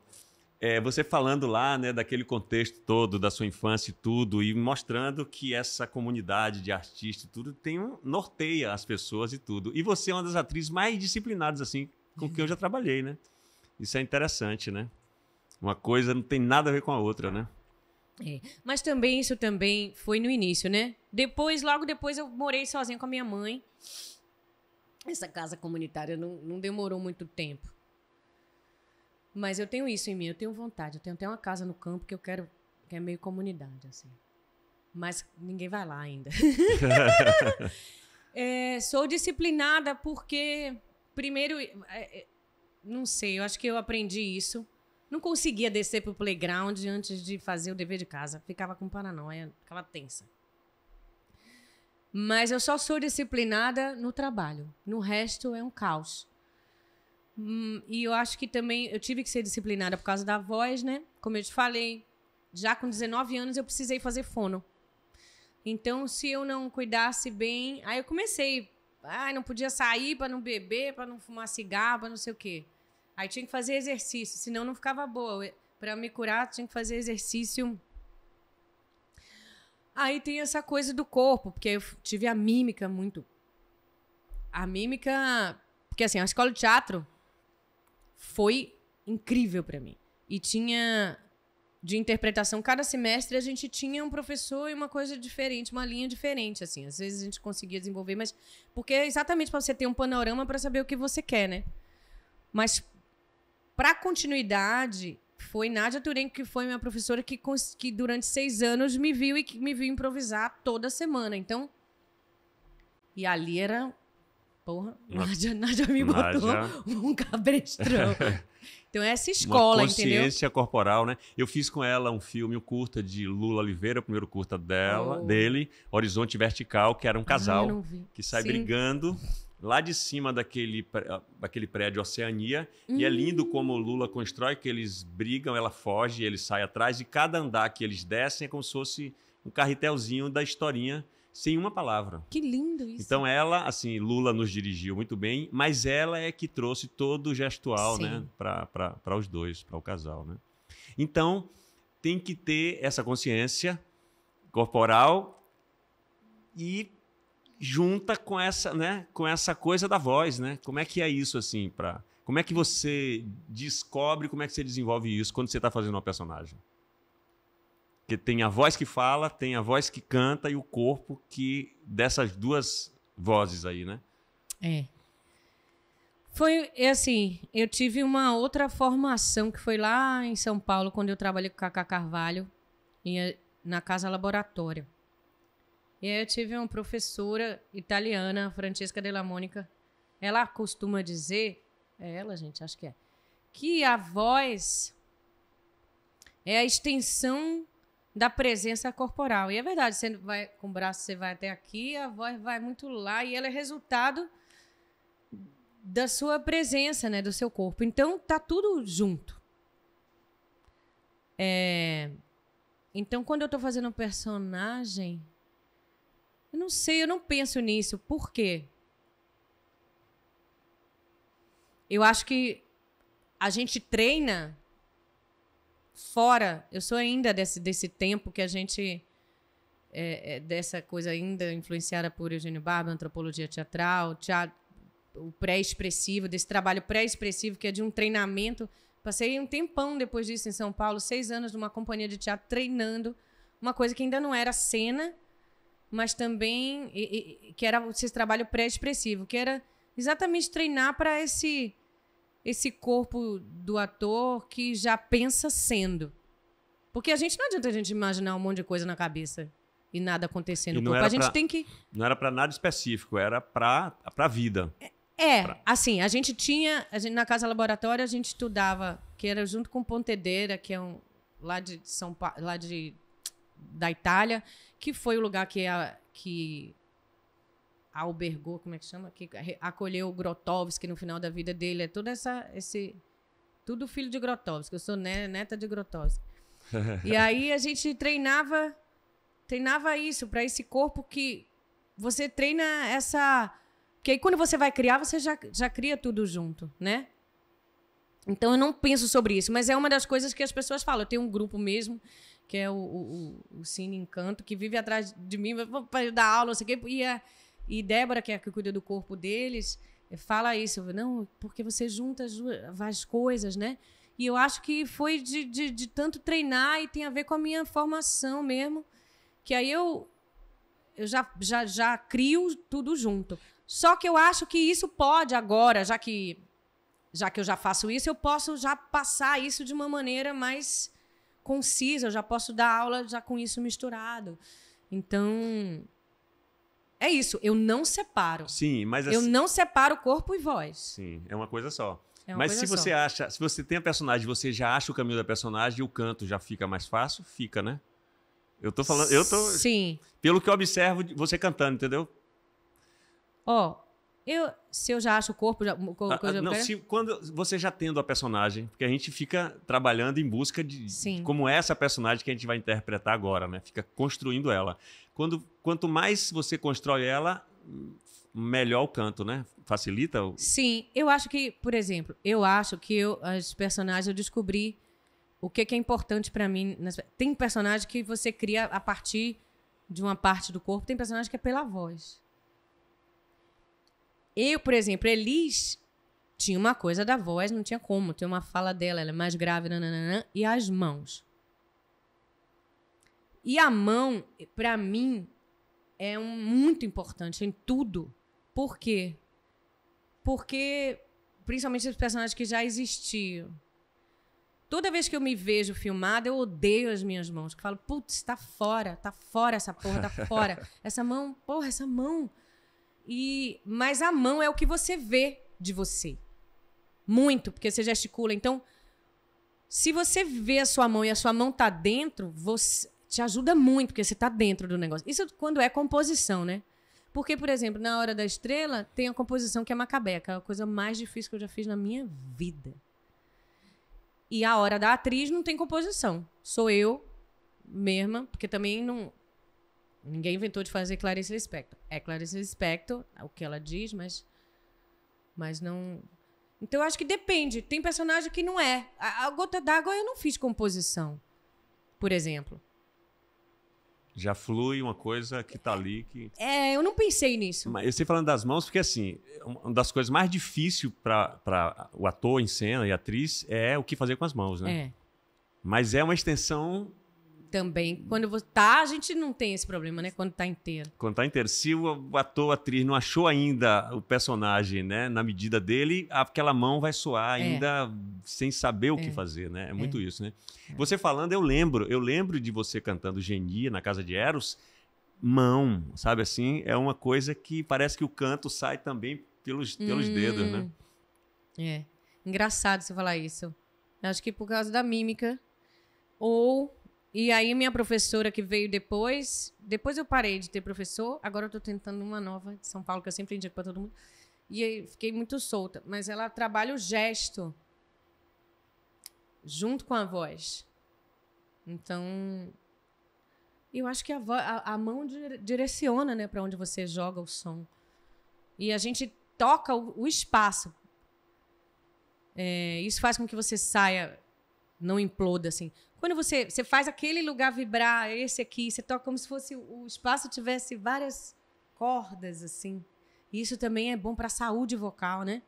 é, você falando lá né, daquele contexto todo, da sua infância e tudo, e mostrando que essa comunidade de artistas e tudo tem um, norteia as pessoas e tudo. E você é uma das atrizes mais disciplinadas, assim, com quem eu já trabalhei, né? Isso é interessante, né? Uma coisa não tem nada a ver com a outra, né? É. Mas também isso também foi no início, né? Depois, logo depois, eu morei sozinha com a minha mãe. Essa casa comunitária não, não demorou muito tempo. Mas eu tenho isso em mim, eu tenho vontade. Eu tenho até uma casa no campo que eu quero, que é meio comunidade, assim. Mas ninguém vai lá ainda. é, sou disciplinada porque, primeiro, é, é, não sei, eu acho que eu aprendi isso não conseguia descer pro playground antes de fazer o dever de casa. Ficava com paranoia, ficava tensa. Mas eu só sou disciplinada no trabalho. No resto é um caos. Hum, e eu acho que também eu tive que ser disciplinada por causa da voz, né? Como eu te falei, já com 19 anos eu precisei fazer fono. Então, se eu não cuidasse bem, aí eu comecei, ai, não podia sair para não beber, para não fumar cigarro, para não sei o quê. Aí tinha que fazer exercício, senão não ficava boa. Para me curar, tinha que fazer exercício. Aí tem essa coisa do corpo, porque eu tive a mímica muito. A mímica, porque assim, a escola de teatro foi incrível para mim. E tinha de interpretação, cada semestre a gente tinha um professor e uma coisa diferente, uma linha diferente, assim. Às vezes a gente conseguia desenvolver, mas porque é exatamente para você ter um panorama para saber o que você quer, né? Mas para continuidade, foi Nádia Turen que foi minha professora que, que durante seis anos me viu e que me viu improvisar toda semana. Então, e ali era Porra, Nádia, Nádia me botou um cabestrão. então, é essa escola, Uma consciência entendeu? corporal, né? Eu fiz com ela um filme, um curta de Lula Oliveira, o primeiro curta dela, oh. dele, Horizonte Vertical, que era um ah, casal ah, que sai Sim. brigando lá de cima daquele, ah, daquele prédio Oceania. E é lindo hum. como o Lula constrói, que eles brigam, ela foge, ele sai atrás, e cada andar que eles descem é como se fosse um carretelzinho da historinha sem uma palavra. Que lindo isso. Então ela, assim, Lula nos dirigiu muito bem, mas ela é que trouxe todo o gestual, né, para os dois, para o casal, né? Então, tem que ter essa consciência corporal e junta com essa, né, com essa coisa da voz, né? Como é que é isso assim para como é que você descobre, como é que você desenvolve isso quando você está fazendo uma personagem? Porque tem a voz que fala, tem a voz que canta e o corpo que dessas duas vozes aí, né? É. Foi é assim, eu tive uma outra formação que foi lá em São Paulo, quando eu trabalhei com Cacá Carvalho, eh, na Casa Laboratório. E aí eu tive uma professora italiana, Francesca Della Mônica. Ela costuma dizer, é ela, gente, acho que é, que a voz é a extensão da presença corporal. E é verdade, você vai com o braço, você vai até aqui, a voz vai muito lá e ela é resultado da sua presença, né, do seu corpo. Então tá tudo junto. É... Então quando eu estou fazendo um personagem, eu não sei, eu não penso nisso. Por quê? Eu acho que a gente treina fora. Eu sou ainda desse, desse tempo que a gente. É, é, dessa coisa ainda influenciada por Eugênio Barba, antropologia teatral, teatro, o pré-expressivo, desse trabalho pré-expressivo que é de um treinamento. Passei um tempão depois disso em São Paulo, seis anos numa companhia de teatro treinando uma coisa que ainda não era cena, mas também e, e, que era esse trabalho pré-expressivo, que era exatamente treinar para esse esse corpo do ator que já pensa sendo. Porque a gente não adianta a gente imaginar um monte de coisa na cabeça e nada acontecendo no corpo. A gente pra, tem que Não era para nada específico, era para para vida. É, é, pra... assim, a gente tinha, a gente, na casa laboratório a gente estudava, que era junto com Pontedeira, que é um lá de São lá de da Itália, que foi o lugar que, a, que albergou, como é que chama? Que acolheu Grotowski no final da vida dele. É toda essa. Esse, tudo filho de Grotowski. Eu sou né, neta de Grotowski. e aí a gente treinava treinava isso para esse corpo que você treina essa que aí quando você vai criar você já, já cria tudo junto né então eu não penso sobre isso mas é uma das coisas que as pessoas falam eu tenho um grupo mesmo que é o, o, o Cine Encanto, que vive atrás de mim para dar aula, não sei o quê. E, a, e Débora, que é a que cuida do corpo deles, eh, fala isso. Eu, não, porque você junta as, coisas, né? E eu acho que foi de, de, de, tanto treinar e tem a ver com a minha formação mesmo. Que aí eu, eu já, já, já crio tudo junto. Só que eu acho que isso pode agora, já que, já que eu já faço isso, eu posso já passar isso de uma maneira mais concisa, eu já posso dar aula já com isso misturado. Então, é isso, eu não separo. Sim, mas assim, eu não separo corpo e voz. Sim, é uma coisa só. É mas se você só. acha, se você tem a personagem, você já acha o caminho da personagem e o canto já fica mais fácil, fica, né? Eu tô falando, eu tô Sim. Pelo que eu observo você cantando, entendeu? Ó, oh, eu, se eu já acho o corpo, já, o corpo ah, ah, não, se, quando você já tendo a personagem, porque a gente fica trabalhando em busca de, de como é essa personagem que a gente vai interpretar agora, né? Fica construindo ela. Quando, quanto mais você constrói ela, melhor o canto, né? Facilita o... Sim, eu acho que, por exemplo, eu acho que eu, as personagens eu descobri o que, que é importante para mim. Nas... Tem personagem que você cria a partir de uma parte do corpo, tem personagem que é pela voz. Eu, por exemplo, Elis tinha uma coisa da voz, não tinha como. Tem uma fala dela, ela é mais grave, nananana. e as mãos. E a mão, para mim, é um, muito importante em tudo. Por quê? Porque, principalmente os personagens que já existiam. Toda vez que eu me vejo filmada, eu odeio as minhas mãos. Eu falo, putz, tá fora, tá fora essa porra, tá fora. Essa mão, porra, essa mão. E mas a mão é o que você vê de você. Muito, porque você gesticula. Então, se você vê a sua mão e a sua mão tá dentro, você te ajuda muito, porque você tá dentro do negócio. Isso quando é composição, né? Porque, por exemplo, na hora da estrela, tem a composição que é macabeca, é a coisa mais difícil que eu já fiz na minha vida. E a hora da atriz não tem composição. Sou eu mesma, porque também não Ninguém inventou de fazer Clarice Lispector. É Clarice Lispector, o que ela diz, mas mas não Então eu acho que depende. Tem personagem que não é. A, a Gota d'Água eu não fiz composição, por exemplo. Já flui uma coisa que tá ali que É, eu não pensei nisso. Mas eu sei falando das mãos porque assim, uma das coisas mais difíceis para o ator em cena e atriz é o que fazer com as mãos, né? É. Mas é uma extensão também. Uhum. Quando você tá, a gente não tem esse problema, né? Quando tá inteiro. Quando tá inteiro. Se o ator, a atriz não achou ainda o personagem, né, na medida dele, aquela mão vai soar é. ainda é. sem saber o é. que fazer, né? É, é. muito é. isso, né? É. Você falando, eu lembro, eu lembro de você cantando Genia na casa de Eros, mão, sabe assim? É uma coisa que parece que o canto sai também pelos, pelos hum. dedos, né? Hum, é. Engraçado você falar isso. Acho que por causa da mímica ou e aí minha professora que veio depois, depois eu parei de ter professor, agora eu tô tentando uma nova de São Paulo, que eu sempre indico para todo mundo. E aí fiquei muito solta, mas ela trabalha o gesto junto com a voz. Então, eu acho que a, voz, a, a mão direciona, né, para onde você joga o som. E a gente toca o, o espaço. É, isso faz com que você saia, não imploda assim. Quando você, você faz aquele lugar vibrar, esse aqui, você toca como se fosse o espaço tivesse várias cordas, assim. Isso também é bom para a saúde vocal, né?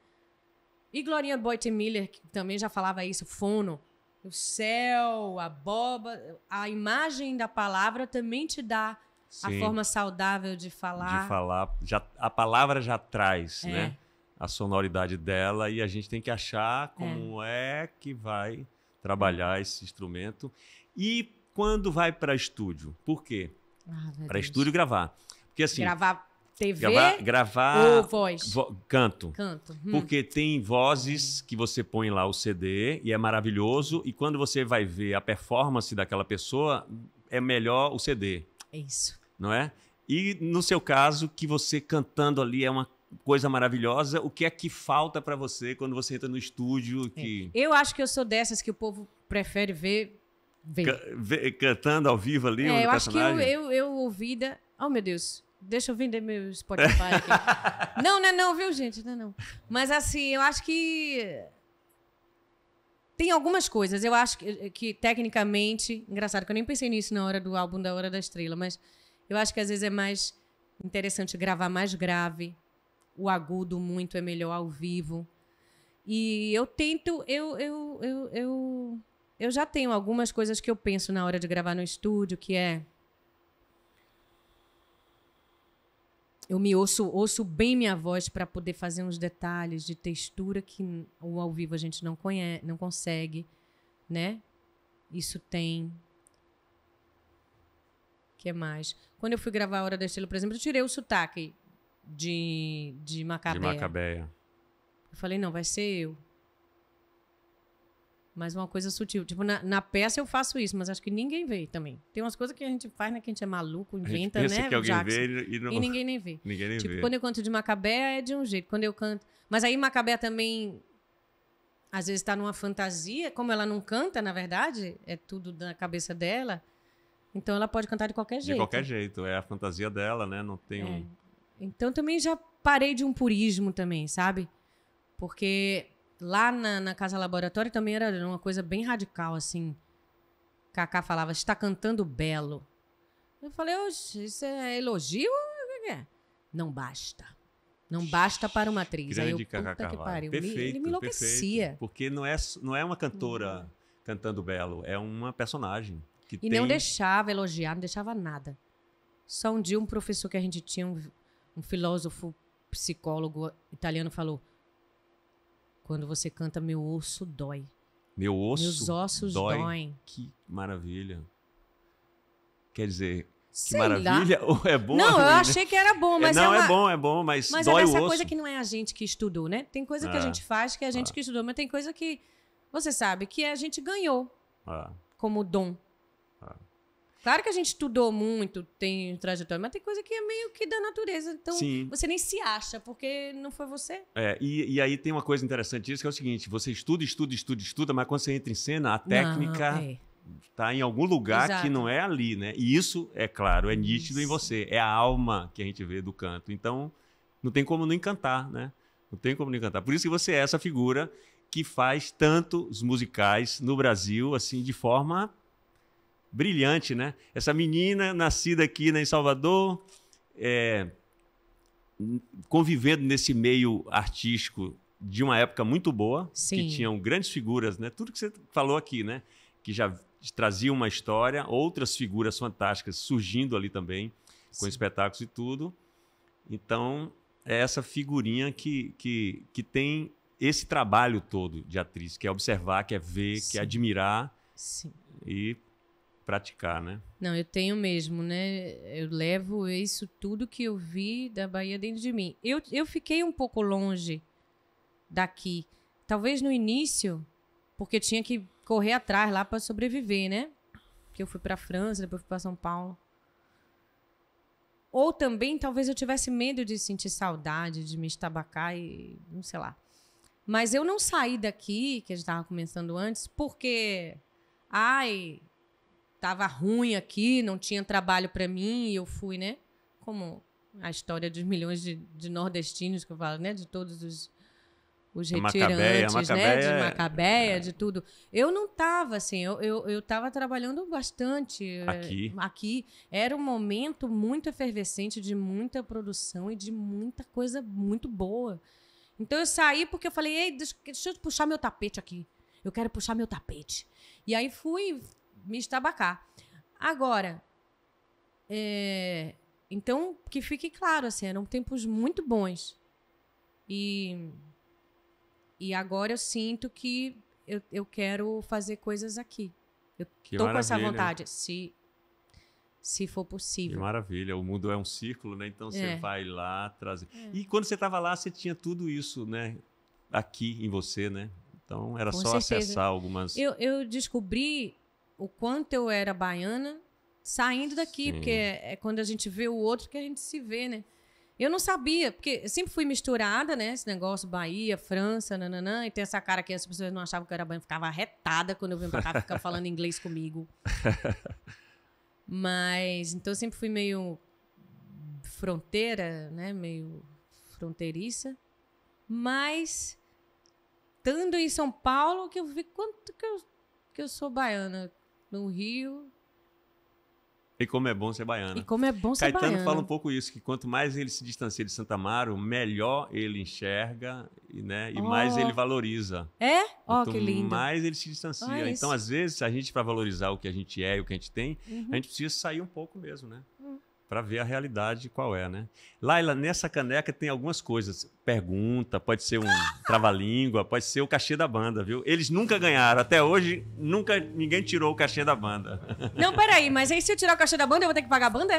E Glorinha Boite-Miller, que também já falava isso, fono. O céu, a boba, a imagem da palavra também te dá Sim. a forma saudável de falar. De falar, já, a palavra já traz, é. né? A sonoridade dela e a gente tem que achar é. como é, é que vai trabalhar esse instrumento. E quando vai para estúdio? Por quê? Ah, para estúdio gravar. Porque assim. Gravar TV? Gravar, gravar ou voz? Vo, canto. Canto. Hum. Porque tem vozes que você põe lá o CD e é maravilhoso. E quando você vai ver a performance daquela pessoa, é melhor o CD. É isso. Não é? E no seu caso, que você cantando ali é uma coisa maravilhosa. O que é que falta para você quando você entra no estúdio? É. Que... É. Eu acho que eu sou dessas que o povo prefere ver. ver. Cantando ao vivo ali? É, eu acho que eu, eu, eu ouvida. Oh, meu Deus, Deixa eu vender meu Spotify aqui. não, não, é não, viu, gente? Não, é não. Mas assim, eu acho que tem algumas coisas. Eu acho que, eh, que, tecnicamente, engraçado que eu nem pensei nisso na hora do álbum da Hora da Estrela, mas eu acho que às vezes é mais interessante gravar mais grave, o agudo muito é melhor ao vivo. E eu tento, eu, eu, eu, eu, eu já tenho algumas coisas que eu penso na hora de gravar no estúdio, que é eu me ouço, ouço bem minha voz para poder fazer uns detalhes de textura que o ao vivo a gente não conhece, não consegue, né? Isso tem. Que mais? Quando eu fui gravar a hora da Estilo, por exemplo, eu tirei o sotaque de, de Macabéia. De Macabéia. Eu falei, não, vai ser eu. Mas uma coisa sutil. Tipo, na, na, peça eu faço isso, mas acho que ninguém vê também. Tem umas coisas que a gente faz, né? Que a gente é maluco, inventa, né? Que alguém vê e, não... e ninguém nem vê. Ninguém nem tipo, vê. quando eu canto de Macabéia é de um jeito. Quando eu canto. Mas aí Macabéia também às vezes está numa fantasia, como ela não canta, na verdade, é tudo na cabeça dela, então ela pode cantar de qualquer jeito. De qualquer jeito, é a fantasia dela, né? Não tem é. um. Então também já parei de um purismo também, sabe? Porque lá na, na casa laboratório também era uma coisa bem radical, assim. Kaká falava, está cantando belo. Eu falei, isso é elogio? O que é? Não basta. Não basta para uma atriz. Grande Aí eu, Cacá puta Carvalho. que pariu. Perfeito, ele me enlouquecia. Perfeito, porque não é, não é uma cantora cantando belo, é uma personagem. Que e tem... não deixava elogiar, não deixava nada. Só um dia um professor que a gente tinha, um um filósofo psicólogo italiano falou: quando você canta, meu osso dói. Meu osso Meus ossos dói. doem. Que maravilha. Quer dizer, Sei que maravilha ou é bom? Não, eu né? achei que era bom, é, mas é, não é, uma... é bom, é bom, mas, mas é dói é essa coisa que não é a gente que estudou, né? Tem coisa que a é. gente faz que é a gente que estudou, mas tem coisa que você sabe que a gente ganhou como dom. Claro que a gente estudou muito, tem trajetória, mas tem coisa que é meio que da natureza. Então, Sim. você nem se acha, porque não foi você. É, e, e aí tem uma coisa interessante disso, que é o seguinte: você estuda, estuda, estuda, estuda, mas quando você entra em cena, a técnica. é está em algum lugar Exato. que não é ali, né? E isso, é claro, é nítido isso. em você. É a alma que a gente vê do canto. Então, não tem como não encantar, né? Não tem como não encantar. Por isso que você é essa figura que faz tantos musicais no Brasil, assim, de forma brilhante, né? Essa menina nascida aqui né, em Salvador, é, convivendo nesse meio artístico de uma época muito boa, Sim. que tinham grandes figuras, né? Tudo que você falou aqui, né? Que já trazia uma história, outras figuras fantásticas surgindo ali também, com Sim. espetáculos e tudo. Então, é essa figurinha que, que, que tem esse trabalho todo de atriz, que é observar, que é ver, que é admirar. Sim. E praticar, né? Não, eu tenho mesmo, né? Eu levo isso tudo que eu vi da Bahia dentro de mim. Eu, eu fiquei um pouco longe daqui. Talvez no início, porque tinha que correr atrás lá para sobreviver, né? Que eu fui para França, depois fui para São Paulo. Ou também talvez eu tivesse medo de sentir saudade, de me estabacar e não sei lá. Mas eu não saí daqui, que a gente estava começando antes, porque ai, tava ruim aqui, não tinha trabalho para mim, e eu fui, né? Como a história dos milhões de, de nordestinos que eu falo, né? De todos os, os retirantes, né? Macabeia, né? de é- Macabeia, é. de tudo. Eu não tava assim, eu, eu, eu tava trabalhando bastante eh, aqui. aqui. Era um momento muito efervescente de muita produção e de muita coisa muito boa. Então eu saí porque eu falei, ei, deixa, deixa eu puxar meu tapete aqui. Eu quero puxar meu tapete. E aí fui, me estabacar. Agora, é, então, que fique claro, assim, eram tempos muito bons. E, e agora eu sinto que eu, eu quero fazer coisas aqui. Eu que tô maravilha. com essa vontade, se, se for possível. Que maravilha, o mundo é um círculo, né? Então você é. vai lá, traz... É. E quando você estava lá, você tinha tudo isso, né? Aqui em você, né? Então era com só certeza. acessar algumas... Eu, eu descobri o quanto eu era baiana saindo daqui, Sim. porque é, é quando a gente vê o outro que a gente se vê, né? Eu não sabia, porque eu sempre fui misturada, né? Esse negócio Bahia, França, nananã. E tem essa cara que as pessoas não achavam que eu era baiana ficava retada quando eu vim pra cá, ficava falando inglês comigo. Mas, então eu sempre fui meio fronteira, né? Meio fronteiriça. Mas, estando em São Paulo, que eu vi quanto que eu, que eu sou baiana no Rio. E como é bom ser baiano. E como é bom ser Caetano baiano. Caetano fala um pouco isso, que quanto mais ele se distancia de Santa Amaro, melhor ele enxerga né, e oh. mais ele valoriza. É? Ó, oh, que lindo. mais ele se distancia. Oh, é então, às vezes, a gente, para valorizar o que a gente é e o que a gente tem, uhum. a gente precisa sair um pouco mesmo, né? para ver a realidade qual é, né? Laila, nessa caneca tem algumas coisas. Pergunta, pode ser um trava-língua, pode ser o cachê da banda, viu? Eles nunca ganharam. Até hoje, nunca ninguém tirou o cachê da banda. Não, peraí, mas aí se eu tirar o cachê da banda, eu vou ter que pagar a banda?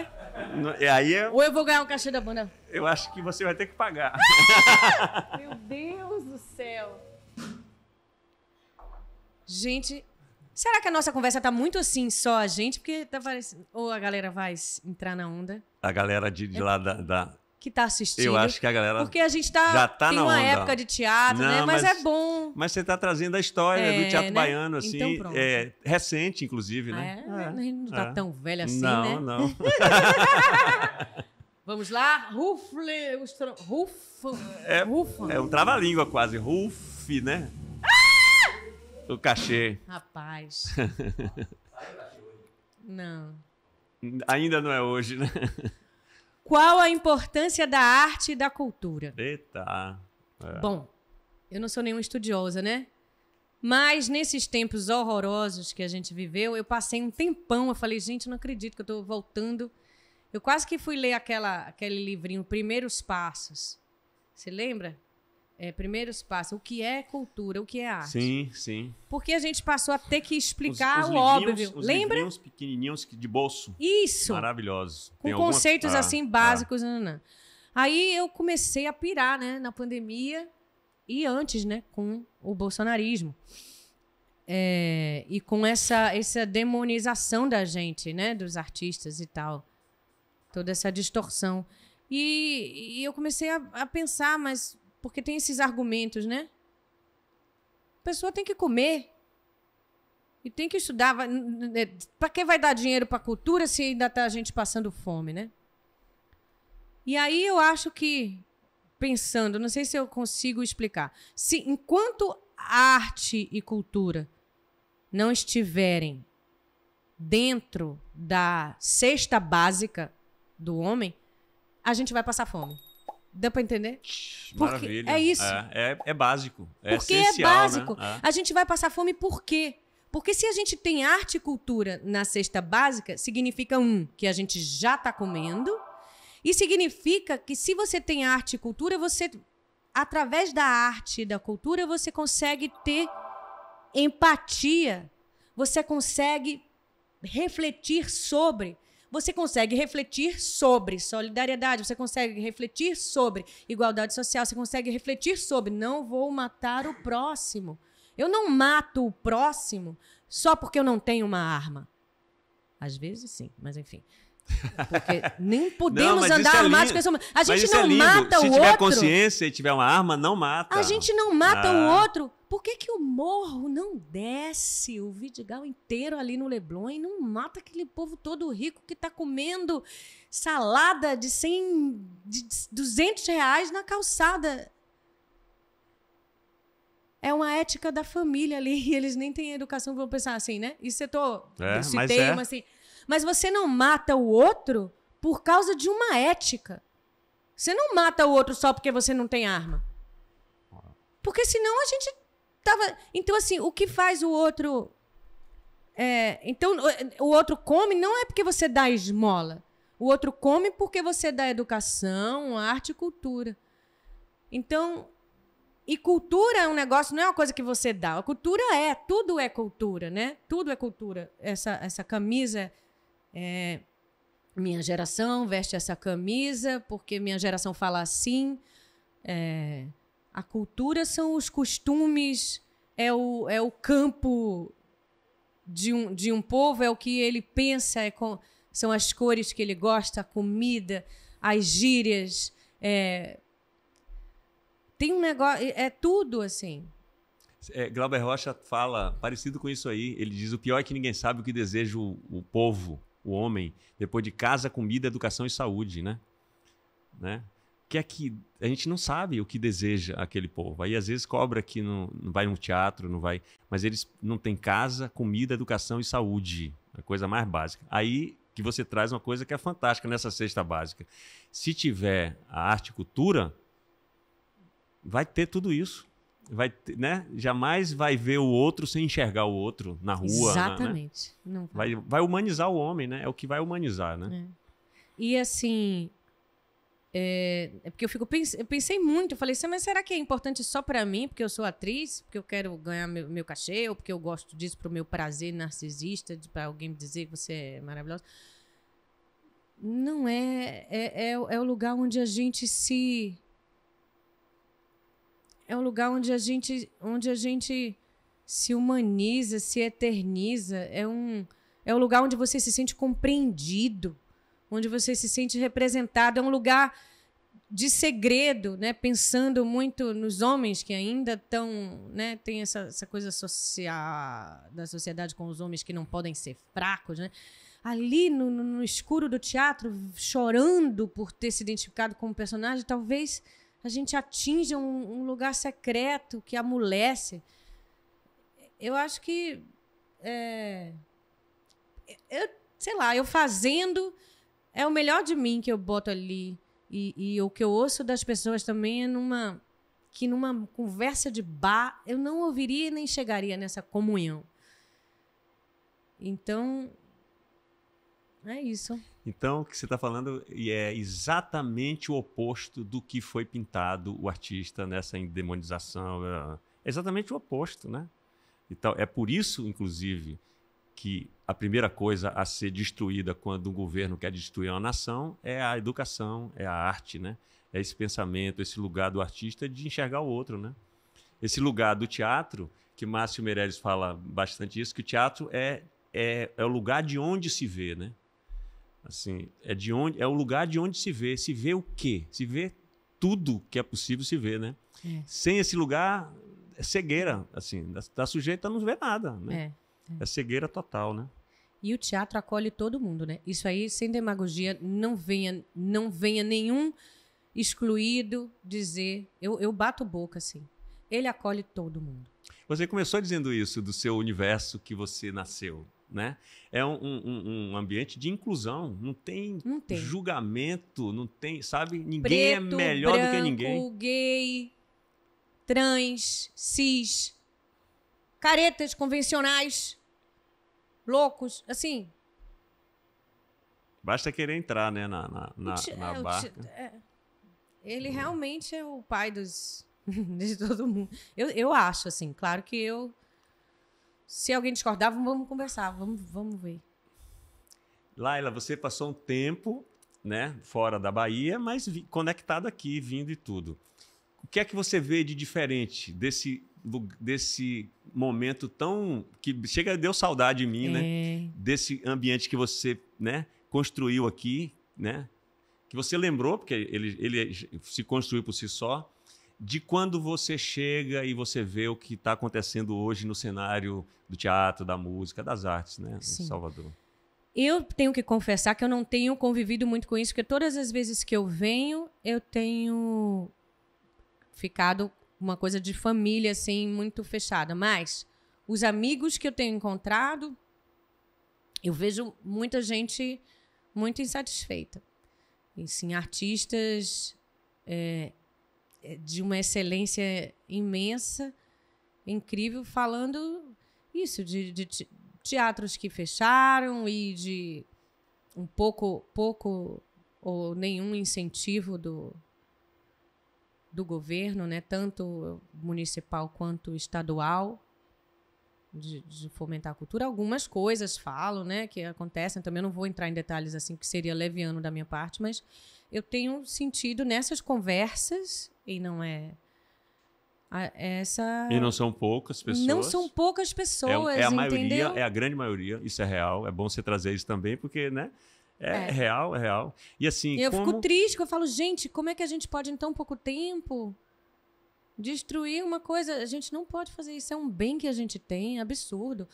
e é? é, aí é... Ou eu vou ganhar o cachê da banda? Eu acho que você vai ter que pagar. Meu Deus do céu. Gente, Será que a nossa conversa tá muito assim, só a gente? Porque tá parecendo. Ou a galera vai entrar na onda. A galera de, de é lá da, da, Que tá assistindo. Eu acho que a galera. Porque a gente tá. Já tá tem na uma onda. época de teatro, né? Não, né? Mas, mas, é bom. Mas você tá trazendo a história é, do teatro né? baiano, assim. Então, É, recente, inclusive, né? Ah, é, é, não tá é. tão velha assim, não, né? Não, não. Vamos lá? Rufle. Ruf, é, é um trava-língua quase. Ruf, né? O cachê. Rapaz. não. Ainda não é hoje, né? Qual a importância da arte e da cultura? Eita. É. Bom, eu não sou nenhuma estudiosa, né? Mas nesses tempos horrorosos que a gente viveu, eu passei um tempão. Eu falei, gente, não acredito que eu estou voltando. Eu quase que fui ler aquela, aquele livrinho, Primeiros Passos. Você lembra? é, primeiros passos, o que é cultura, o que é arte. Sim, sim. Porque a gente passou a ter que explicar os, os o óbvio. Os Lembra? Os pequenininhos de bolso. Isso. Maravilhosos. Com Tem conceitos ah, assim ah. básicos. Ah. Né, Não, né, né. Aí eu comecei a pirar, né, na pandemia e antes, né, com o bolsonarismo. É, e com essa, essa demonização da gente, né, dos artistas e tal. Toda essa distorção. E, e eu comecei a, a pensar, mas porque tem esses argumentos, né? A pessoa tem que comer. E tem que estudar. É, para que vai dar dinheiro para a cultura se ainda está a gente passando fome, né? E aí eu acho que, pensando, não sei se eu consigo explicar. Se enquanto arte e cultura não estiverem dentro da cesta básica do homem, a gente vai passar fome. Dá para entender? Porque Maravilha. É isso. É, é, é básico. É porque é essencial, né? é básico. Né? A gente vai passar fome por quê? Porque se a gente tem arte e cultura na cesta básica, significa um que a gente já está comendo e significa que se você tem arte e cultura, você através da arte e da cultura você consegue ter empatia, você consegue refletir sobre você consegue refletir sobre solidariedade, você consegue refletir sobre igualdade social, você consegue refletir sobre não vou matar o próximo. Eu não mato o próximo só porque eu não tenho uma arma. Às vezes sim, mas enfim. Porque nem podemos não, andar é armados com A gente não é mata Se o outro. Se tiver consciência e tiver uma arma, não mata. A gente não mata ah. o outro. Por que, que o morro não desce o Vidigal inteiro ali no Leblon e não mata aquele povo todo rico que está comendo salada de 100, de 200 reais na calçada? é uma ética da família ali, e eles nem têm educação, vão pensar assim, né? E você é, eu citei é. uma assim, mas você não mata o outro por causa de uma ética. Você não mata o outro só porque você não tem arma. Porque senão a gente tava. Então, assim, o que faz o outro. É... então, o outro come não é porque você dá esmola. O outro come porque você dá educação, arte e cultura. Então, e cultura é um negócio, não é uma coisa que você dá. A cultura é, tudo é cultura, né? Tudo é cultura. Essa, essa camisa é, minha geração veste essa camisa porque minha geração fala assim. É, a cultura são os costumes, é o, é o campo de um, de um povo, é o que ele pensa, é com, são as cores que ele gosta, a comida, as gírias. É, tem um negócio. É, é tudo assim. É, Glauber Rocha fala parecido com isso aí. Ele diz: o pior é que ninguém sabe o que deseja o, o povo o homem, depois de casa, comida, educação e saúde, né? né? Que é que a gente não sabe o que deseja aquele povo. Aí às vezes cobra que não, não vai num teatro, não vai, mas eles não têm casa, comida, educação e saúde, a coisa mais básica. Aí que você traz uma coisa que é fantástica nessa cesta básica. Se tiver a arte e cultura, vai ter tudo isso vai, né? Jamais vai ver o outro sem enxergar o outro na rua. Exatamente. Na, né? vai. vai. Vai, humanizar o homem, né? É o que vai humanizar, né? É. E assim, é, é, porque eu fico eu pensei muito, eu falei assim, mas será que é importante só para mim, porque eu sou atriz, porque eu quero ganhar meu, meu cachê, ou porque eu gosto disso pro meu prazer narcisista, para alguém me dizer que você é maravilhosa? Não é é, é. é, o lugar onde a gente se é um lugar onde a gente, onde a gente se humaniza, se eterniza. É um, é um lugar onde você se sente compreendido, onde você se sente representado. É um lugar de segredo, né? Pensando muito nos homens que ainda estão, né? Tem essa, essa coisa social da sociedade com os homens que não podem ser fracos, né? Ali no, no escuro do teatro, chorando por ter se identificado com o personagem, talvez a gente atinge um, um lugar secreto que amolece. Eu acho que. É, eu, sei lá, eu fazendo é o melhor de mim que eu boto ali. E, e, o que eu ouço das pessoas também é numa que numa conversa de bar eu não ouviria nem chegaria nessa comunhão. Então é isso. Então, o que você está falando é exatamente o oposto do que foi pintado o artista nessa endemonização. É, é exatamente o oposto, né? Então, é por isso, inclusive, que a primeira coisa a ser destruída quando um governo quer destruir uma nação é a educação, é a arte, né? É esse pensamento, esse lugar do artista de enxergar o outro, né? Esse lugar do teatro, que Márcio Meirelles fala bastante isso, que o teatro é, é, é o lugar de onde se vê, né? Assim, é de onde é o lugar de onde se vê. Se vê o quê? Se vê tudo que é possível se ver, né? É. Sem esse lugar é cegueira, assim, da, sujeita não vê nada, né? É, é. é cegueira total, né? E o teatro acolhe todo mundo, né? Isso aí, sem demagogia, não venha, não venha nenhum excluído dizer. Eu, eu bato boca assim. Ele acolhe todo mundo. Você começou dizendo isso do seu universo que você nasceu né? É um, um, um, ambiente de inclusão, não tem, não tem, julgamento, não tem, sabe? Ninguém é Preto, é melhor branco, do que ninguém. gay, trans, cis, caretas convencionais, loucos, assim. Basta querer entrar, né, na, na, na, te, na é, barca. Te, é. Ele hum. realmente é o pai dos, de todo mundo. Eu, eu acho, assim, claro que eu se alguém discordar, vamos conversar, vamos, vamos ver. Laila, você passou um tempo né, fora da Bahia, mas conectado aqui, vindo e tudo. O que é que você vê de diferente desse, desse momento tão. que chega deu saudade em mim, né, é... né? Desse ambiente que você né, construiu aqui, né? Que você lembrou, porque ele, ele se construiu por si só, de quando você chega e você vê o que está acontecendo hoje no cenário do teatro, da música, das artes, né, Sim. em Salvador. Eu tenho que confessar que eu não tenho convivido muito com isso, porque todas as vezes que eu venho, eu tenho ficado uma coisa de família assim muito fechada, mas os amigos que eu tenho encontrado, eu vejo muita gente muito insatisfeita. E sim, artistas é, é, de uma excelência imensa, incrível, falando isso, de, de teatros que fecharam e de um pouco, pouco ou nenhum incentivo do, do governo, né, tanto municipal quanto estadual de, de, fomentar a cultura. Algumas coisas falam, né, que acontecem. Também não vou entrar em detalhes assim que seria leviano da minha parte, mas eu tenho sentido nessas conversas e não é a, essa e não são poucas pessoas. Não são poucas pessoas. É, é a maioria, é a grande maioria. Isso é real. É bom você trazer isso também, porque, né? É, é. real, é real. E assim. Eu como... fico triste, eu falo, gente, como é que a gente pode em tão pouco tempo? Destruir uma coisa, a gente não pode fazer isso, é um bem que a gente tem, é absurdo.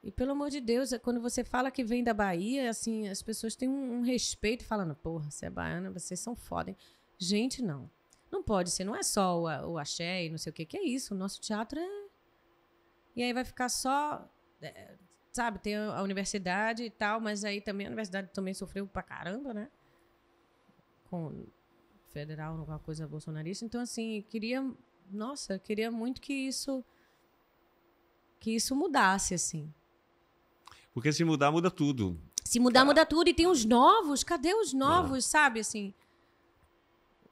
E pelo amor de Deus, é, quando você fala que vem da Bahia, assim, as pessoas têm um, um respeito falando, porra, você é baiana, vocês são foda. Hein? Gente, não. Não pode ser, não é só o, o axé e não sei o que, que é isso. O nosso teatro é. E aí vai ficar só. É, sabe, tem a, a universidade e tal, mas aí também a universidade também sofreu pra caramba, né? Com federal, alguma coisa bolsonarista. Então, assim, queria, nossa, queria muito que isso que isso mudasse, assim. Porque se mudar, muda tudo. Se mudar, muda tudo. E tem os novos, cadê os ah. novos, ah. sabe, assim?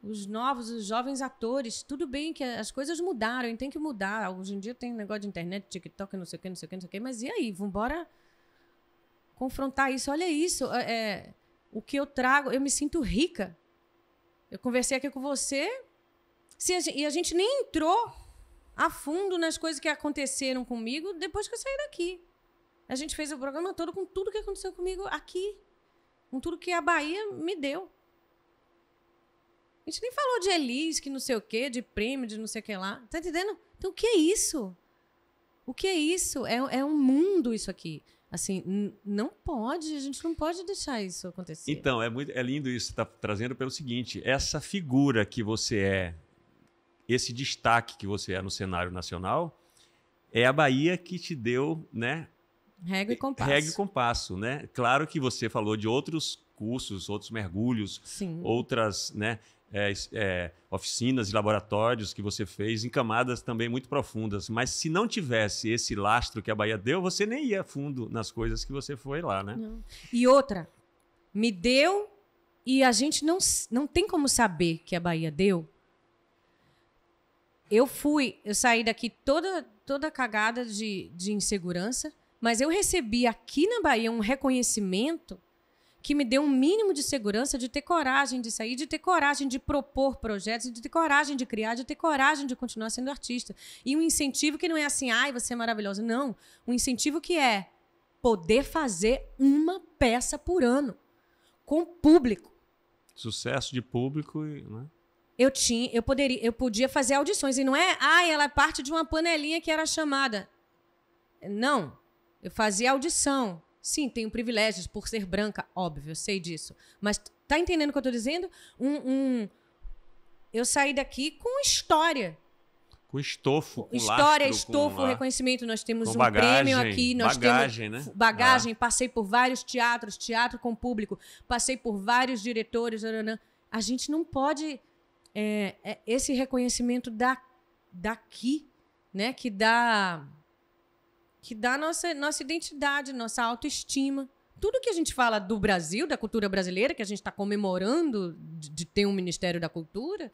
Os novos, os jovens atores, tudo bem que as coisas mudaram e tem que mudar. Hoje em dia tem negócio de internet, TikTok, não sei o que, não sei o que, não sei o que, mas e aí? Vambora confrontar isso. Olha isso, é, é o que eu trago, eu me sinto rica eu conversei aqui com você a, e a gente nem entrou a fundo nas coisas que aconteceram comigo depois que eu saí daqui. A gente fez o programa todo com tudo que aconteceu comigo aqui, com tudo que a Bahia me deu. A gente nem falou de Elis, que não sei o quê, de prêmio, de não sei o que lá. Tá entendendo? Então, o que é isso? O que é isso? É, é um mundo isso aqui. Assim, não pode, a gente não pode deixar isso acontecer. Então, é, muito, é lindo isso você está trazendo pelo seguinte: essa figura que você é, esse destaque que você é no cenário nacional, é a Bahia que te deu, né? Regra e eh, compasso. Regra e compasso, né? Claro que você falou de outros cursos, outros mergulhos, Sim. outras, né? é, é, oficinas e laboratórios que você fez em camadas também muito profundas. Mas se não tivesse esse lastro que a Bahia deu, você nem ia fundo nas coisas que você foi lá, né? Não. E outra, me deu e a gente não, não tem como saber que a Bahia deu. Eu fui, eu saí daqui toda, toda cagada de, de insegurança, mas eu recebi aqui na Bahia um reconhecimento que me deu um mínimo de segurança de ter coragem de sair, de ter coragem de propor projetos, de ter coragem de criar, de ter coragem de continuar sendo artista. E um incentivo que não é assim, ai, você é maravilhosa. Não. Um incentivo que é poder fazer uma peça por ano com público. Sucesso de público, né? Eu tinha, eu poderia, eu podia fazer audições e não é, ai, ela é parte de uma panelinha que era chamada. Não. Eu fazia audição. Sim, tenho privilégios por ser branca, óbvio, eu sei disso. Mas tá entendendo o que eu tô dizendo? Um, um... eu saí daqui com história. Com estofo. Com história, lastro, estofo, com... reconhecimento. Nós temos um bagagem, prêmio aqui. Nós bagagem, temos né? Bagagem, ah. passei por vários teatros, teatro com público, passei por vários diretores. A gente não pode. É, é, esse reconhecimento da, daqui, né? Que dá que dá nossa, nossa identidade, nossa autoestima. Tudo que a gente fala do Brasil, da cultura brasileira, que a gente está comemorando de, de ter um Ministério da Cultura,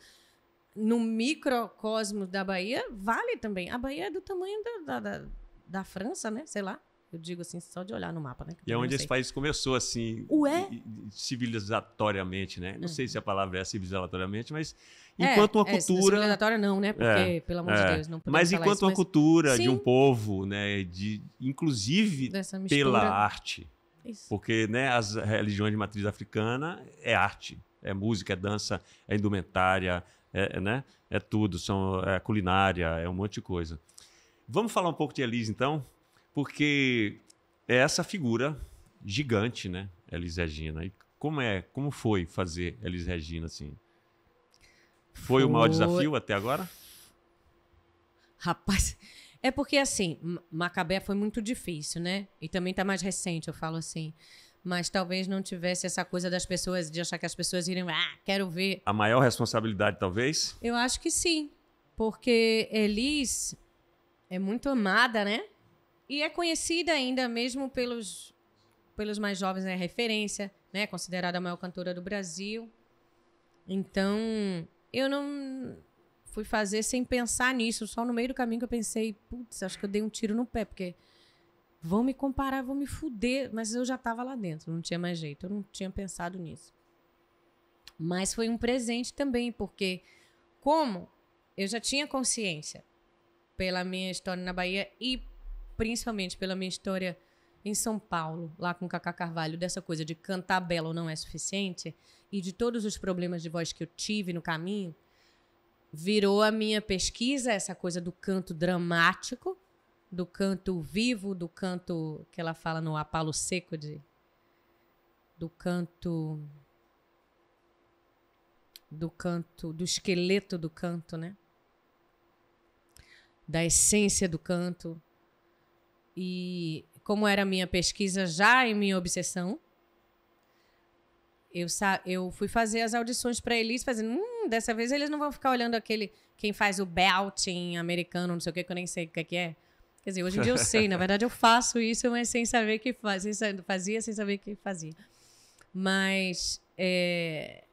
no microcosmo da Bahia, vale também. A Bahia é do tamanho da, da, da, da França, né? Sei lá. Eu digo assim, só de olhar no mapa, né? E é onde esse país começou, assim, Ué? civilizatoriamente, né? Não é. sei se a uhum. palavra é civilizatoriamente, mas é, enquanto é, uma cultura... É, civilizatória não, né? Porque, é, pelo amor de é. Deus, não Mas enquanto uma mas... cultura Sim. de um povo, né? De, inclusive mistura... pela arte. Isso. Porque né, as religiões de matriz africana é arte, é música, é dança, é indumentária, é, é né? é tudo, são, é culinária, é um monte de coisa. Vamos falar um pouco de Elise, então? porque é essa figura gigante, né, Elis Regina. E como é, como foi fazer Elis Regina assim? Foi, foi o maior desafio até agora? Rapaz, é porque assim, Macabé foi muito difícil, né? E também tá mais recente, eu falo assim. Mas talvez não tivesse essa coisa das pessoas, de achar que as pessoas iriam, ah, quero ver. A maior responsabilidade, talvez? Eu acho que sim. Porque Elis é muito amada, né? E é conhecida ainda mesmo pelos, pelos mais jovens, né? Referência, né? Considerada a maior cantora do Brasil. Então, eu não fui fazer sem pensar nisso. Só no meio do caminho que eu pensei, putz, acho que eu dei um tiro no pé, porque vão me comparar, vão me fuder. Mas eu já estava lá dentro, não tinha mais jeito. Eu não tinha pensado nisso. Mas foi um presente também, porque como eu já tinha consciência pela minha história na Bahia e principalmente pela minha história em São Paulo, lá com Cacá Carvalho, dessa coisa de cantar belo não é suficiente e de todos os problemas de voz que eu tive no caminho, virou a minha pesquisa essa coisa do canto dramático, do canto vivo, do canto que ela fala no apalo seco de do canto do canto do esqueleto do canto, né? Da essência do canto, e como era minha pesquisa já em minha obsessão, eu, eu fui fazer as audições para eles, fazendo, hum, dessa vez eles não vão ficar olhando aquele, quem faz o belting americano, não sei o que, que eu nem sei o que, que é. Quer dizer, hoje em dia eu sei, na verdade eu faço isso, mas sem saber que fazia, sem, fazia, sem saber que fazia. Mas é,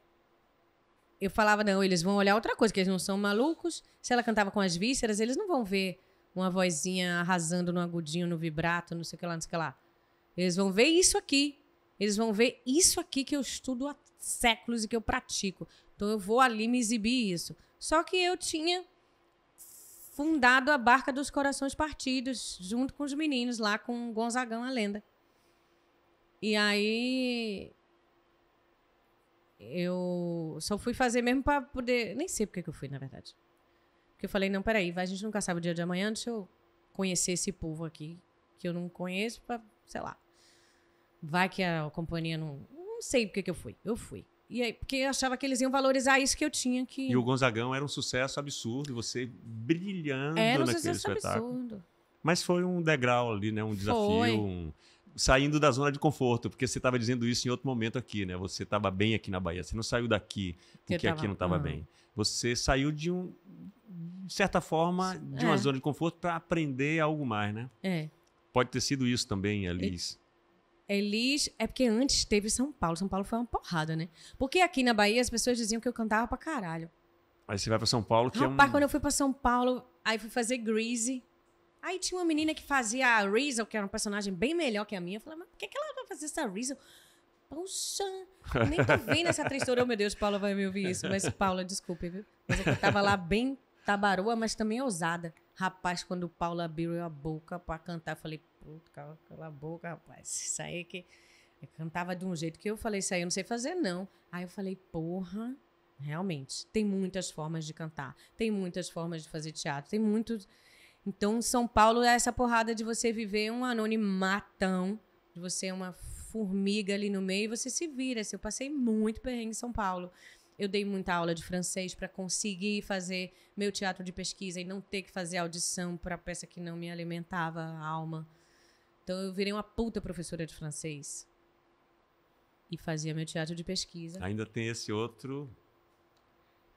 eu falava, não, eles vão olhar outra coisa, que eles não são malucos. Se ela cantava com as vísceras, eles não vão ver uma vozinha arrasando no agudinho, no vibrato, não sei o que lá, não sei o que lá. Eles vão ver isso aqui. Eles vão ver isso aqui que eu estudo há séculos e que eu pratico. Então eu vou ali me exibir isso. Só que eu tinha fundado a Barca dos Corações Partidos, junto com os meninos lá, com Gonzagão a Lenda. E aí. Eu só fui fazer mesmo para poder. Nem sei porque que eu fui, na verdade. Porque eu falei, não, peraí, a gente nunca sabe o dia de amanhã, deixa eu conhecer esse povo aqui, que eu não conheço, pra, sei lá. Vai que a companhia não. Não sei porque que eu fui. Eu fui. E aí, porque eu achava que eles iam valorizar isso que eu tinha que. E o Gonzagão era um sucesso absurdo, você brilhando era um naquele espetáculo. Absurdo. Mas foi um degrau ali, né? Um desafio. Um... Saindo da zona de conforto, porque você estava dizendo isso em outro momento aqui, né? Você estava bem aqui na Bahia, você não saiu daqui porque tava... aqui não estava uhum. bem. Você saiu de um de certa forma, de uma é. zona de conforto para aprender algo mais, né? É. Pode ter sido isso também, Elis. Elis, é porque antes teve São Paulo. São Paulo foi uma porrada, né? Porque aqui na Bahia as pessoas diziam que eu cantava pra caralho. Aí você vai pra São Paulo, que é Rapaz, é um... Rapaz, quando eu fui pra São Paulo, aí fui fazer Greasy. Aí tinha uma menina que fazia a Rizal, que era um personagem bem melhor que a minha. Eu falei, mas por que, que ela vai fazer essa Rizzo? Poxa, nem tô vendo essa tristeza. Oh, meu Deus, Paula vai me ouvir isso. Mas, Paula, desculpe, viu? Mas eu tava lá bem tabaroa, mas também é ousada. Rapaz, quando o Paulo abriu a boca para cantar, eu falei, puta, cala, cala a boca, rapaz. Isso aí é que. Eu cantava de um jeito que eu falei, isso aí eu não sei fazer, não. Aí eu falei, porra, realmente, tem muitas formas de cantar, tem muitas formas de fazer teatro, tem muitos. Então, São Paulo é essa porrada de você viver um anonimatão, de você é uma formiga ali no meio e você se vira. Assim, eu passei muito perrengue em São Paulo. Eu dei muita aula de francês para conseguir fazer meu teatro de pesquisa e não ter que fazer audição para peça que não me alimentava a alma. Então eu virei uma puta professora de francês e fazia meu teatro de pesquisa. Ainda tem esse outro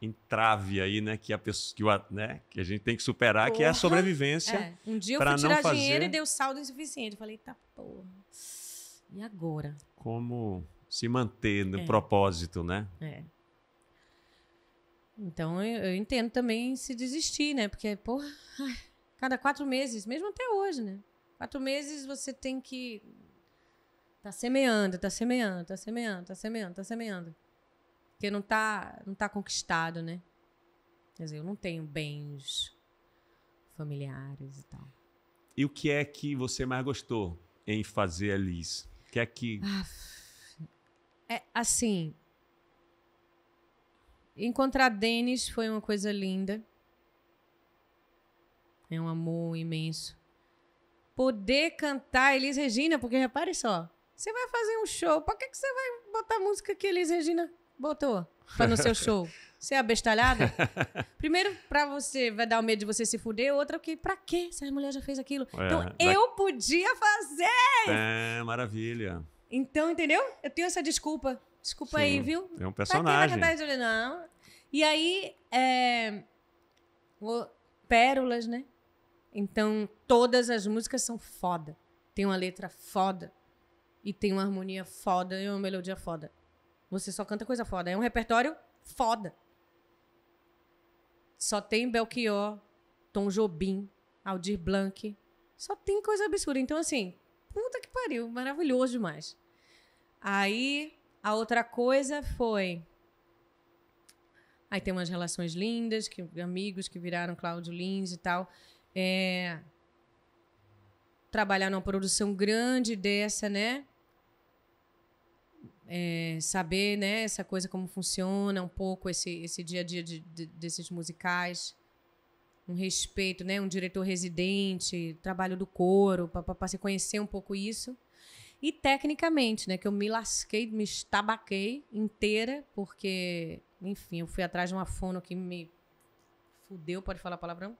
entrave aí, né, que a pessoa, que, o, né, que a gente tem que superar, porra. que é a sobrevivência. É. Um dia eu fui tirar fazer... dinheiro e deu saldo insuficiente. Eu falei, tá porra. E agora? Como se manter no é. propósito, né? É. Então eu, eu entendo também se desistir, né? Porque, porra, cada quatro meses, mesmo até hoje, né? Quatro meses você tem que. Tá semeando, tá semeando, tá semeando, tá semeando, tá semeando. Porque não tá, não tá conquistado, né? Quer dizer, eu não tenho bens familiares e tal. E o que é que você mais gostou em fazer a Liz? O que é que. Ah, é, assim, Encontrar Denis foi uma coisa linda. É um amor imenso. Poder cantar Elis Regina, porque repare só, você vai fazer um show, Por que, que você vai botar a música que Elis Regina botou para no seu show? Você é abestalhada? Primeiro, para você, vai dar o medo de você se fuder. Outra, que para quê? Se a mulher já fez aquilo. É, então, da... eu podia fazer! É, maravilha. Então, entendeu? Eu tenho essa desculpa. Desculpa Sim, aí, viu? É um personagem. Tá aqui não. E aí, é... o... pérolas, né? Então, todas as músicas são foda. Tem uma letra foda. E tem uma harmonia foda e uma melodia foda. Você só canta coisa foda. É um repertório foda. Só tem Belchior, Tom Jobim, Aldir Blanc. Só tem coisa absurda. Então, assim, puta que pariu. Maravilhoso demais. Aí, a outra coisa foi. Aí tem umas relações lindas, que amigos que viraram Cláudio Lins e tal. É, trabalhar numa produção grande dessa, né? É, saber, né, essa coisa como funciona um pouco esse, esse dia a dia de, de, desses musicais. Um respeito, né? Um diretor residente, trabalho do coro, para se conhecer um pouco isso. E tecnicamente, né? Que eu me lasquei, me estabaquei inteira, porque, enfim, eu fui atrás de uma fono que me fudeu, pode falar palavrão?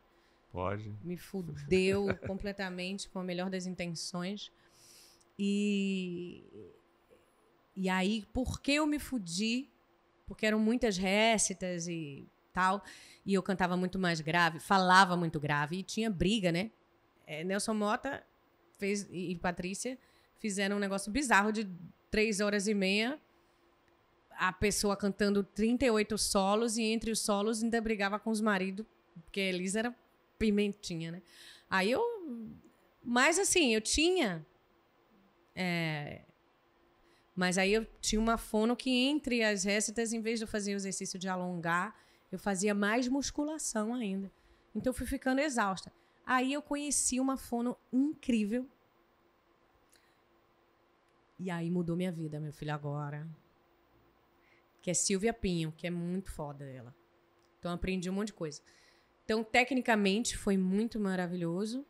Pode. Me fudeu completamente com a melhor das intenções. E e aí, por que eu me fudi? Porque eram muitas récitas e tal, e eu cantava muito mais grave, falava muito grave e tinha briga, né? É, Nelson Mota fez e, e Patrícia fizeram um negócio bizarro de três horas e meia. A pessoa cantando 38 solos e entre os solos ainda brigava com os maridos, porque a Elisa era pimentinha, né? Aí eu. Mas assim, eu tinha. É, mas aí eu tinha uma fono que entre as récitas, em vez de eu fazer o exercício de alongar, eu fazia mais musculação ainda. Então eu fui ficando exausta. Aí eu conheci uma fono incrível, e aí mudou minha vida, meu filho, agora. Que é Silvia Pinho, que é muito foda ela. Então aprendi um monte de coisa. Então, tecnicamente, foi muito maravilhoso.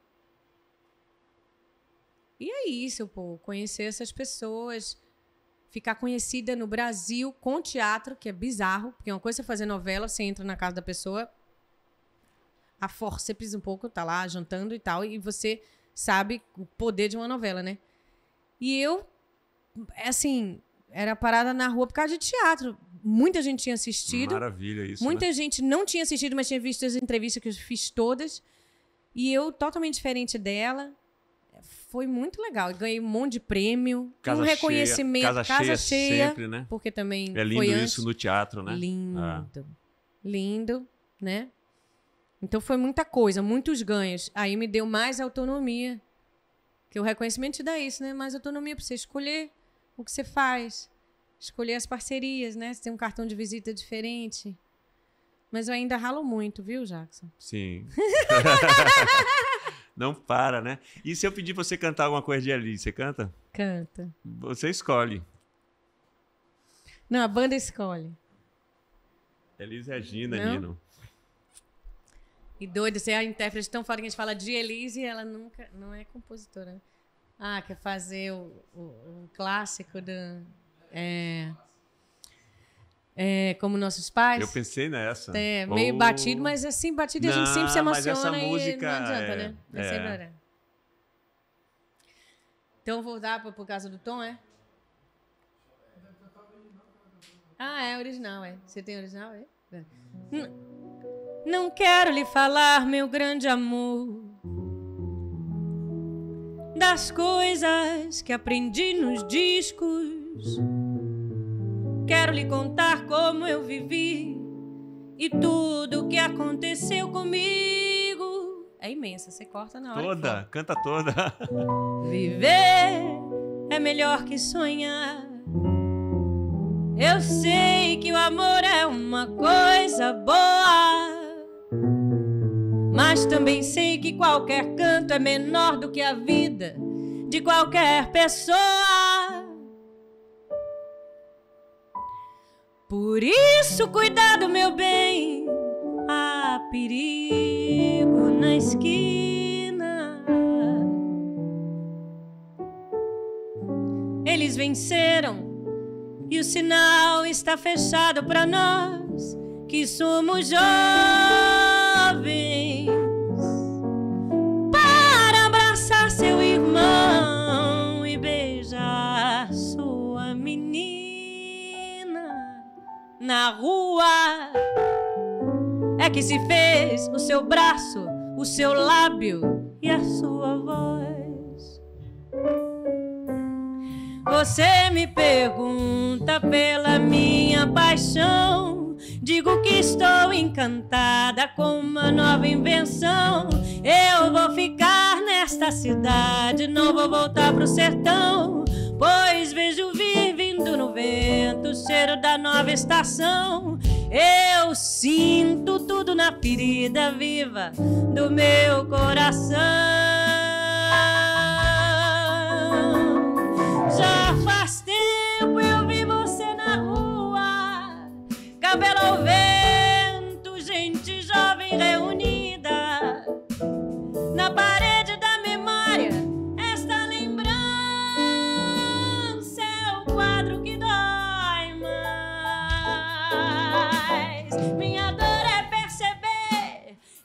E é isso, pô. Conhecer essas pessoas, ficar conhecida no Brasil com teatro, que é bizarro, porque uma coisa é fazer novela, você entra na casa da pessoa, a forceps um pouco, tá lá jantando e tal, e você sabe o poder de uma novela, né? E eu é assim, era parada na rua por causa de teatro. Muita gente tinha assistido. Maravilha isso. Muita né? gente não tinha assistido, mas tinha visto as entrevistas que eu fiz todas. E eu, totalmente diferente dela. Foi muito legal. Eu ganhei um monte de prêmio, casa um reconhecimento, cheia, casa, casa cheia, sempre, né? Porque também. É lindo isso antes. no teatro, né? Lindo. Ah. Lindo, né? Então foi muita coisa, muitos ganhos. Aí me deu mais autonomia. Que o reconhecimento te dá isso, né? Mais autonomia para você escolher o que você faz, escolher as parcerias, né? Se tem um cartão de visita diferente. Mas eu ainda ralo muito, viu, Jackson? Sim. Não para, né? E se eu pedir pra você cantar alguma coisa de Elise você canta? Canta. Você escolhe. Não, a banda escolhe. Elis Regina, Não? Nino. E doida, você é a intérprete tão fora que a gente fala de Elise e ela nunca não é compositora. Né? Ah, quer fazer o, o, o clássico do É, é, como nossos pais. Eu pensei nessa. É, meio batido, mas assim, batido não, a gente sempre se emociona e música, não adianta, é, né? É, é, é. Então vou dar por, por causa do tom, é? Ah, é original, é. Você tem original, é? Não, não quero lhe falar, meu grande amor das coisas que aprendi nos discos. Quero lhe contar como eu vivi e tudo o que aconteceu comigo. É imensa, você corta na hora. Toda, canta toda. Viver é melhor que sonhar. Eu sei que o amor é uma coisa boa mas também sei que qualquer canto é menor do que a vida de qualquer pessoa. Por isso, cuidado, meu bem, há perigo na esquina. Eles venceram e o sinal está fechado para nós que somos jovens. na rua. É que se fez o seu braço, o seu lábio e a sua voz. Você me pergunta pela minha paixão. Digo que estou encantada com uma nova invenção. Eu vou ficar nesta cidade, não vou voltar pro sertão, pois vejo viver sinto no vento o cheiro da nova estação. Eu sinto tudo na ferida viva do meu coração. Já faz tempo eu vi você na rua, cabelo ao vento.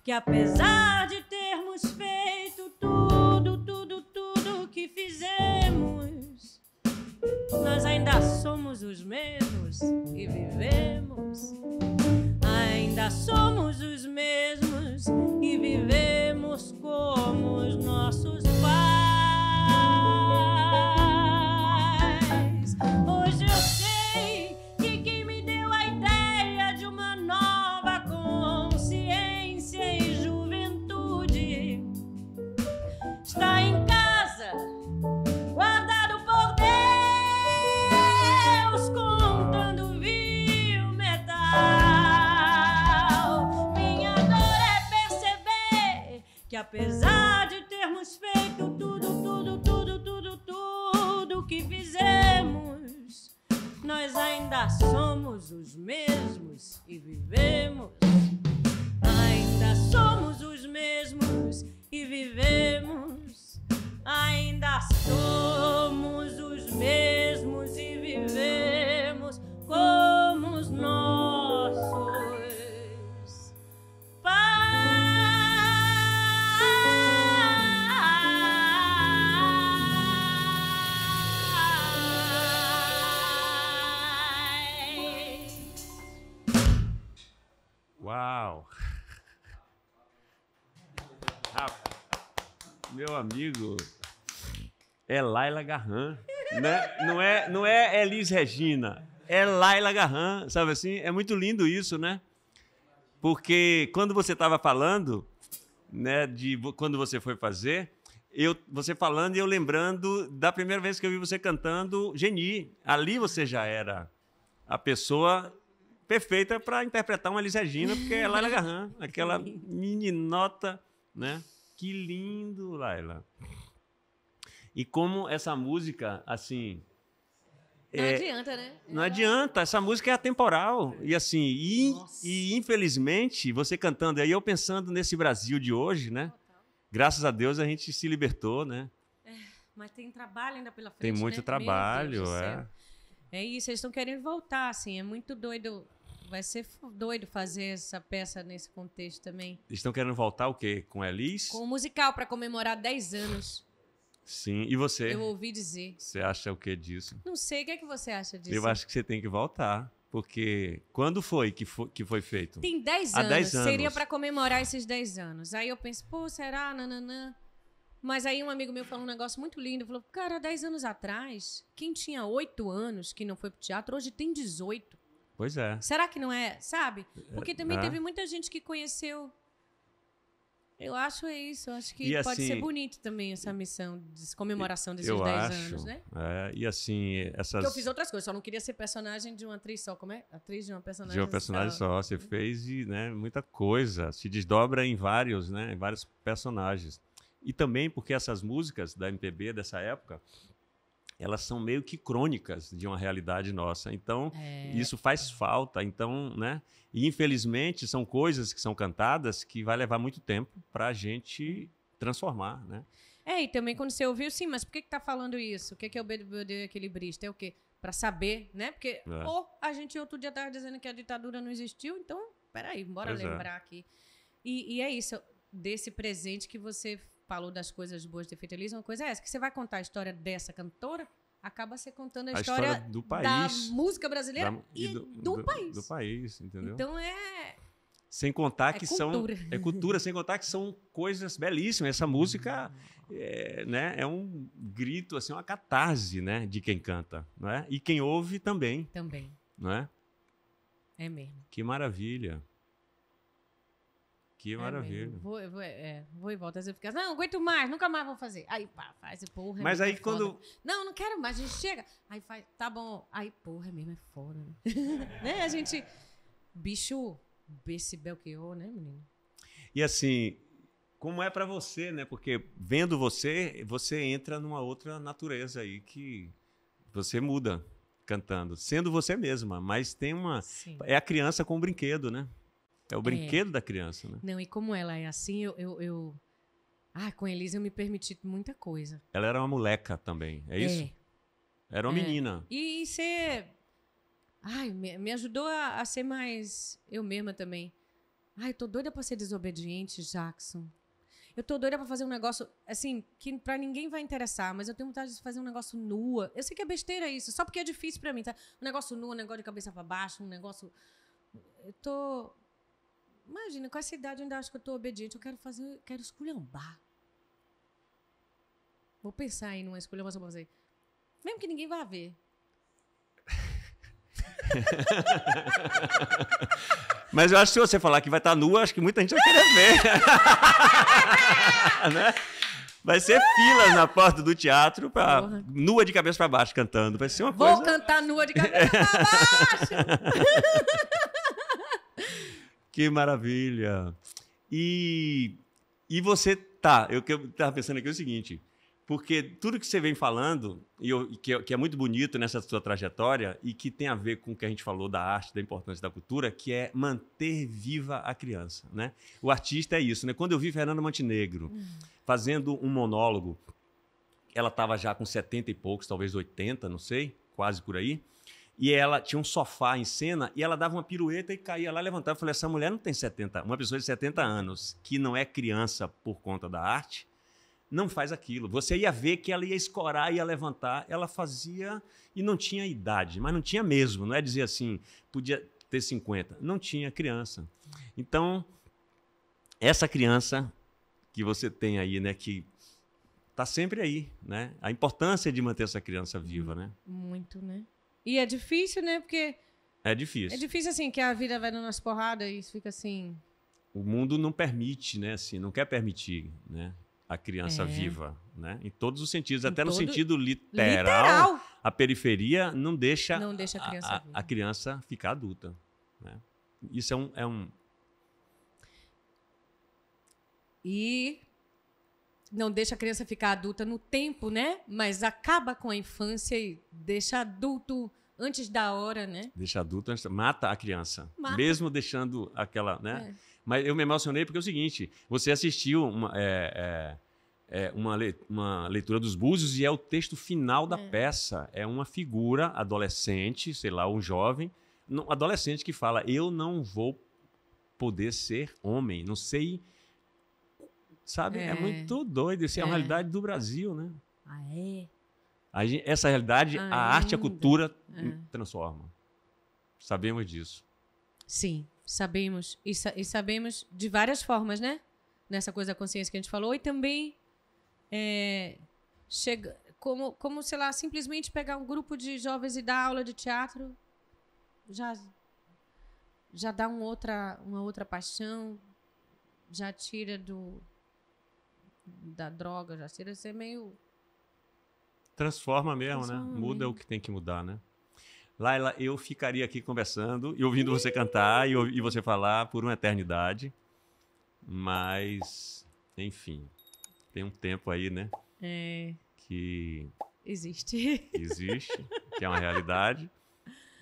que apesar de termos feito tudo, tudo, tudo que fizemos, nós ainda somos os mesmos que vivemos. Ainda somos os mesmos e vivemos como os nossos pais. nós ainda somos os mesmos e vivemos. Ainda somos os mesmos e vivemos. Ainda somos os mesmos e vivemos Laila Garran, né? Não é, não é Elis Regina, é Laila Garran, sabe assim? É muito lindo isso, né? Porque quando você estava falando, né, de quando você foi fazer, eu, você falando e eu lembrando da primeira vez que eu vi você cantando Geni. Ali você já era a pessoa perfeita para interpretar uma Elis Regina, porque é Laila Garran, aquela mini nota, né? Que lindo, Laila. E como essa música, assim. Não é, adianta, né? Não adianta, essa música é atemporal. E assim, e, e, infelizmente, você cantando, aí eu pensando nesse Brasil de hoje, né? Graças a Deus a gente se libertou, né? É, mas tem trabalho ainda pela frente. Tem muito né? trabalho, é. É isso, eles estão querendo voltar, assim, é muito doido. Vai ser doido fazer essa peça nesse contexto também. Eles estão querendo voltar o quê? Com Elis? Com o musical para comemorar 10 anos. Sim, e você? Eu ouvi dizer. Você acha o que disso? Não sei, o que é que você acha disso? Eu acho que você tem que voltar. Porque quando foi que foi, que foi feito? Tem 10 anos. anos. Seria para comemorar esses 10 anos. Aí eu penso, pô, será? Nananã. Mas aí um amigo meu falou um negócio muito lindo. Falou, cara, 10 anos atrás, quem tinha 8 anos que não foi pro teatro, hoje tem 18. Pois é. Será que não é? Sabe? Porque é, também é. teve muita gente que conheceu eu acho é isso. Acho que e pode assim, ser bonito também essa missão de comemoração desses 10 anos, né? É, e assim, essas. Porque eu fiz outras coisas, só não queria ser personagem de uma atriz só. Como é? Atriz de uma personagem só. De uma personagem só. só. Você fez e, né, muita coisa. Se desdobra em vários, né? Em vários personagens. E também porque essas músicas da MPB dessa época elas são meio que crônicas de uma realidade nossa. Então, é... isso faz tá. falta. Então, né? E infelizmente são coisas que são cantadas que vai levar muito tempo para a gente transformar, né? É, e também quando você ouviu, sim, mas por que que tá falando isso? O que que é o BD equilibrista? É o quê? Para saber, né? Porque é. ou a gente outro dia estava dizendo que a ditadura não existiu, então, peraí, bora pois é. lembrar é. aqui. E, e é isso, desse presente que você falou das coisas boas de Fita uma coisa é essa, que você vai contar a história dessa cantora, acaba você contando a, a história, história, do país, da música brasileira da, e, do, do, do, país. Do país, entendeu? Então é... Sem contar é que cultura. são... É cultura. sem contar que são coisas belíssimas. Essa música é, né, é um grito, assim, uma catarse né, de quem canta. Não é? E quem ouve também. Também. Não é? É mesmo. Que maravilha. Que é maravilha. É vou, vou, é, vou e volto. Às vezes fica assim, não, aguento mais, nunca mais vou fazer. Aí, pá, faz, porra. É mas aí é quando. Foda. Não, não quero mais, a gente chega. Aí faz, tá bom. Aí, porra, é mesmo é foda. né? né a gente. Bicho, esse belqueou, né, menino? E assim, como é para você, né? Porque vendo você, você entra numa outra natureza aí que você muda cantando, sendo você mesma, mas tem uma. Sim. É a criança com o brinquedo, né? É o é. brinquedo é. da criança, né? Não, e como ela é assim, eu, eu, eu... Ah, com a Elisa eu me permiti muita coisa. Ela era uma moleca também, é, é. isso? Era uma é. menina. E você. Ai, me, ajudou a, a, ser mais eu mesma também. Ai, eu tô doida pra ser desobediente, Jackson. Eu tô doida pra fazer um negócio, assim, que pra ninguém vai interessar, mas eu tenho vontade de fazer um negócio nua. Eu sei que é besteira isso, só porque é difícil pra mim, tá? Um negócio nua, um negócio de cabeça pra baixo, um negócio. Eu tô. Imagina, com essa idade onde ainda acho que eu estou obediente, eu quero fazer, eu quero esculhambar. Vou pensar em uma esculhambação pra fazer. Mesmo que ninguém vá ver. Mas eu acho que se você falar que vai estar tá nua, acho que muita gente vai querer ver. né? Vai ser filas na porta do teatro pra, nua de cabeça para baixo cantando. Vai ser uma Vou coisa. Vou cantar nua de cabeça para baixo. Que maravilha! E, e você tá, eu estava pensando aqui é o seguinte, porque tudo que você vem falando, e eu, que, é, que, é muito bonito nessa sua trajetória, e que tem a ver com o que a gente falou da arte, da importância da cultura, que é manter viva a criança. Né? O artista é isso. Né? Quando eu vi Fernando Montenegro hum. fazendo um monólogo, ela estava já com 70 e poucos, talvez 80, não sei, quase por aí. E ela tinha um sofá em cena e ela dava uma pirueta e caía lá, levantava. Eu falei: essa mulher não tem 70, uma pessoa de 70 anos que não é criança por conta da arte, não faz aquilo. Você ia ver que ela ia escorar, ia levantar. Ela fazia e não tinha idade, mas não tinha mesmo. Não é dizer assim, podia ter 50. Não tinha criança. Então, essa criança que você tem aí, né, que está sempre aí, né? A importância de manter essa criança viva, né? Muito, né? E é difícil, né? Porque. É difícil. É difícil, assim, que a vida vai dando umas porradas e isso fica assim. O mundo não permite, né? Assim, não quer permitir, né? A criança é. viva, né? Em todos os sentidos, em até todo... no sentido literal, literal, A periferia não deixa, não deixa a, criança a, a, criança ficar adulta. Né? Isso é um, é um. E não deixa a criança ficar adulta no tempo, né? Mas acaba com a infância e deixa adulto antes da hora, né? Deixa adulto antes, mata a criança, mata. mesmo deixando aquela, né? É. Mas eu me emocionei porque é o seguinte: você assistiu uma, é, é, é uma, le, uma, leitura dos Búzios e é o texto final da é. peça. É uma figura adolescente, sei lá, um jovem, um adolescente que fala: Eu não vou poder ser homem, não sei Sabe? É, é muito doido. Isso é. é. a realidade do Brasil, né? Ah, é? A gente, essa realidade, ah, a arte, a cultura é. Ah. transforma. Sabemos disso. Sim, sabemos. E, sa e, sabemos de várias formas, né? Nessa coisa da consciência que a gente falou. E também é, chega, como, como, sei lá, simplesmente pegar um grupo de jovens e dar aula de teatro já já dá um outra, uma outra paixão, já tira do, da droga, já tira você meio. Transforma mesmo, né? Transforma né? Mesmo. Muda o que tem que mudar, né? Laila, eu ficaria aqui conversando e ouvindo você cantar e, e você falar por uma eternidade. Mas, enfim, tem um tempo aí, né? É. Que. Existe. Existe, que é uma realidade.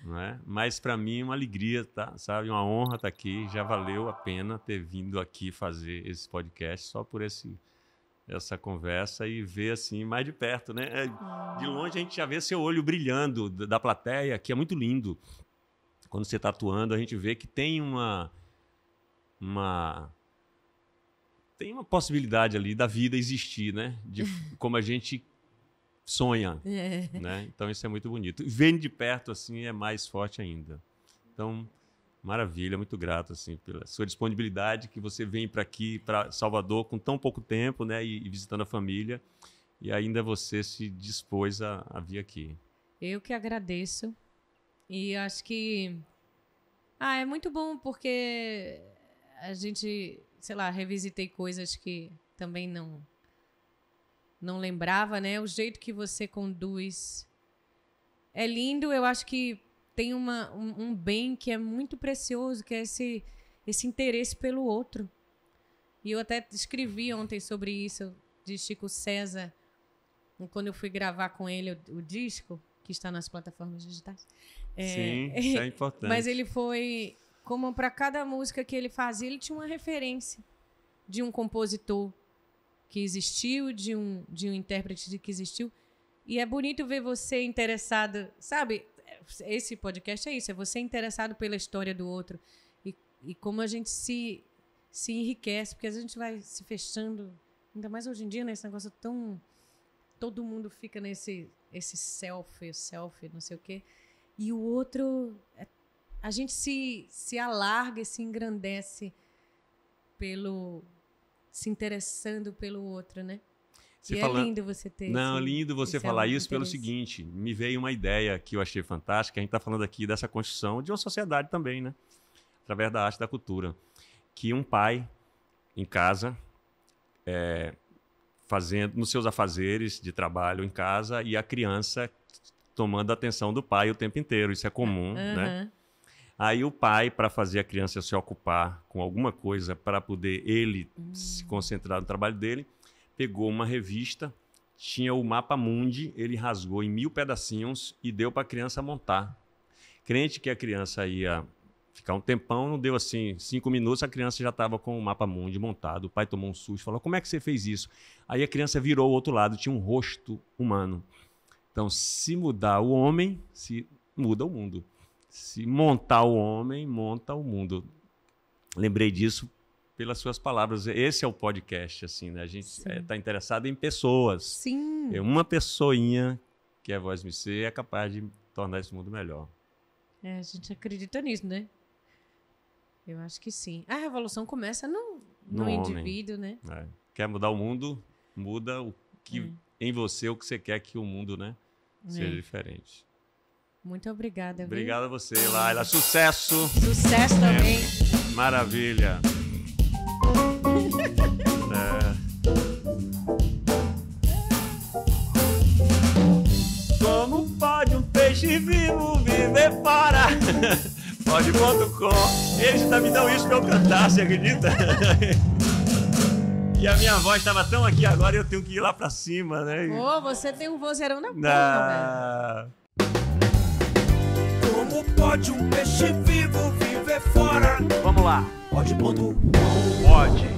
É? Mas para mim é uma alegria, tá? Sabe, uma honra estar tá aqui. Já valeu a pena ter vindo aqui fazer esse podcast só por esse essa conversa e ver assim mais de perto, né? É, de ah. longe a gente já vê seu olho brilhando da plateia, que é muito lindo. Quando você está atuando, a gente vê que tem uma uma tem uma possibilidade ali da vida existir, né? De como a gente sonha, é. né? Então isso é muito bonito. Vendo de perto assim é mais forte ainda. Então Maravilha, muito grato assim pela sua disponibilidade que você vem para aqui, para Salvador, com tão pouco tempo, né, e, e, visitando a família, e ainda você se dispôs a, a vir aqui. Eu que agradeço e acho que ah, é muito bom porque a gente, sei lá, revisitei coisas que também não não lembrava, né? O jeito que você conduz é lindo. Eu acho que tem uma, um, um, bem que é muito precioso, que é esse, esse interesse pelo outro. E eu até escrevi ontem sobre isso, de Chico César, quando eu fui gravar com ele o, o disco, que está nas plataformas digitais. É, Sim, isso é importante. Mas ele foi, como para cada música que ele fazia, ele tinha uma referência de um compositor que existiu, de um, de um intérprete que existiu. E é bonito ver você interessado, sabe? esse podcast é isso, é você interessado pela história do outro e, e como a gente se, se enriquece, porque a gente vai se fechando, ainda mais hoje em dia, né esse negócio tão... Todo mundo fica nesse esse selfie, selfie, não sei o quê. E o outro, é, a gente se, se alarga e se engrandece pelo... se interessando pelo outro, né? Você e é fala... é lindo você ter. Não, esse, lindo você falar isso pelo seguinte: me veio uma ideia que eu achei fantástica. A gente está falando aqui dessa construção de uma sociedade também, né? Através da arte da cultura. Que um pai em casa, é, fazendo nos seus afazeres de trabalho em casa, e a criança tomando a atenção do pai o tempo inteiro. Isso é comum, uhum. né? Aí o pai, para fazer a criança se ocupar com alguma coisa, para poder ele uhum. se concentrar no trabalho dele, pegou uma revista, tinha o mapa mundi, ele rasgou em mil pedacinhos e deu para a criança montar. Crente que a criança ia ficar um tempão, não deu assim, cinco minutos, a criança já estava com o mapa mundi montado, o pai tomou um susto, falou, como é que você fez isso? Aí a criança virou o outro lado, tinha um rosto humano. Então, se mudar o homem, se muda o mundo. Se montar o homem, monta o mundo. Lembrei disso pelas suas palavras. Esse é o podcast, assim, né? A gente está eh, é, interessado em pessoas. Sim. É uma pessoinha que é a voz MC é capaz de tornar esse mundo melhor. É, a gente acredita nisso, né? Eu acho que sim. A revolução começa no, no, no indivíduo, homem. né? É. Quer mudar o mundo? Muda o que é. em você, o que você quer que o mundo, né? É. Seja diferente. Muito obrigada. Obrigada a você, Laila. Sucesso. Sucesso também. É. Maravilha. É. Como pode um peixe vivo viver para? Pode.com. Eles ainda tá me dão isso pra eu cantar, você acredita? E a minha voz estava tão aqui agora eu tenho que ir lá pra cima, né? Pô, oh, você tem um vozeirão na boca, velho. Como pode um peixe vivo viver fora? Vamos lá. Pode ponto. Pode.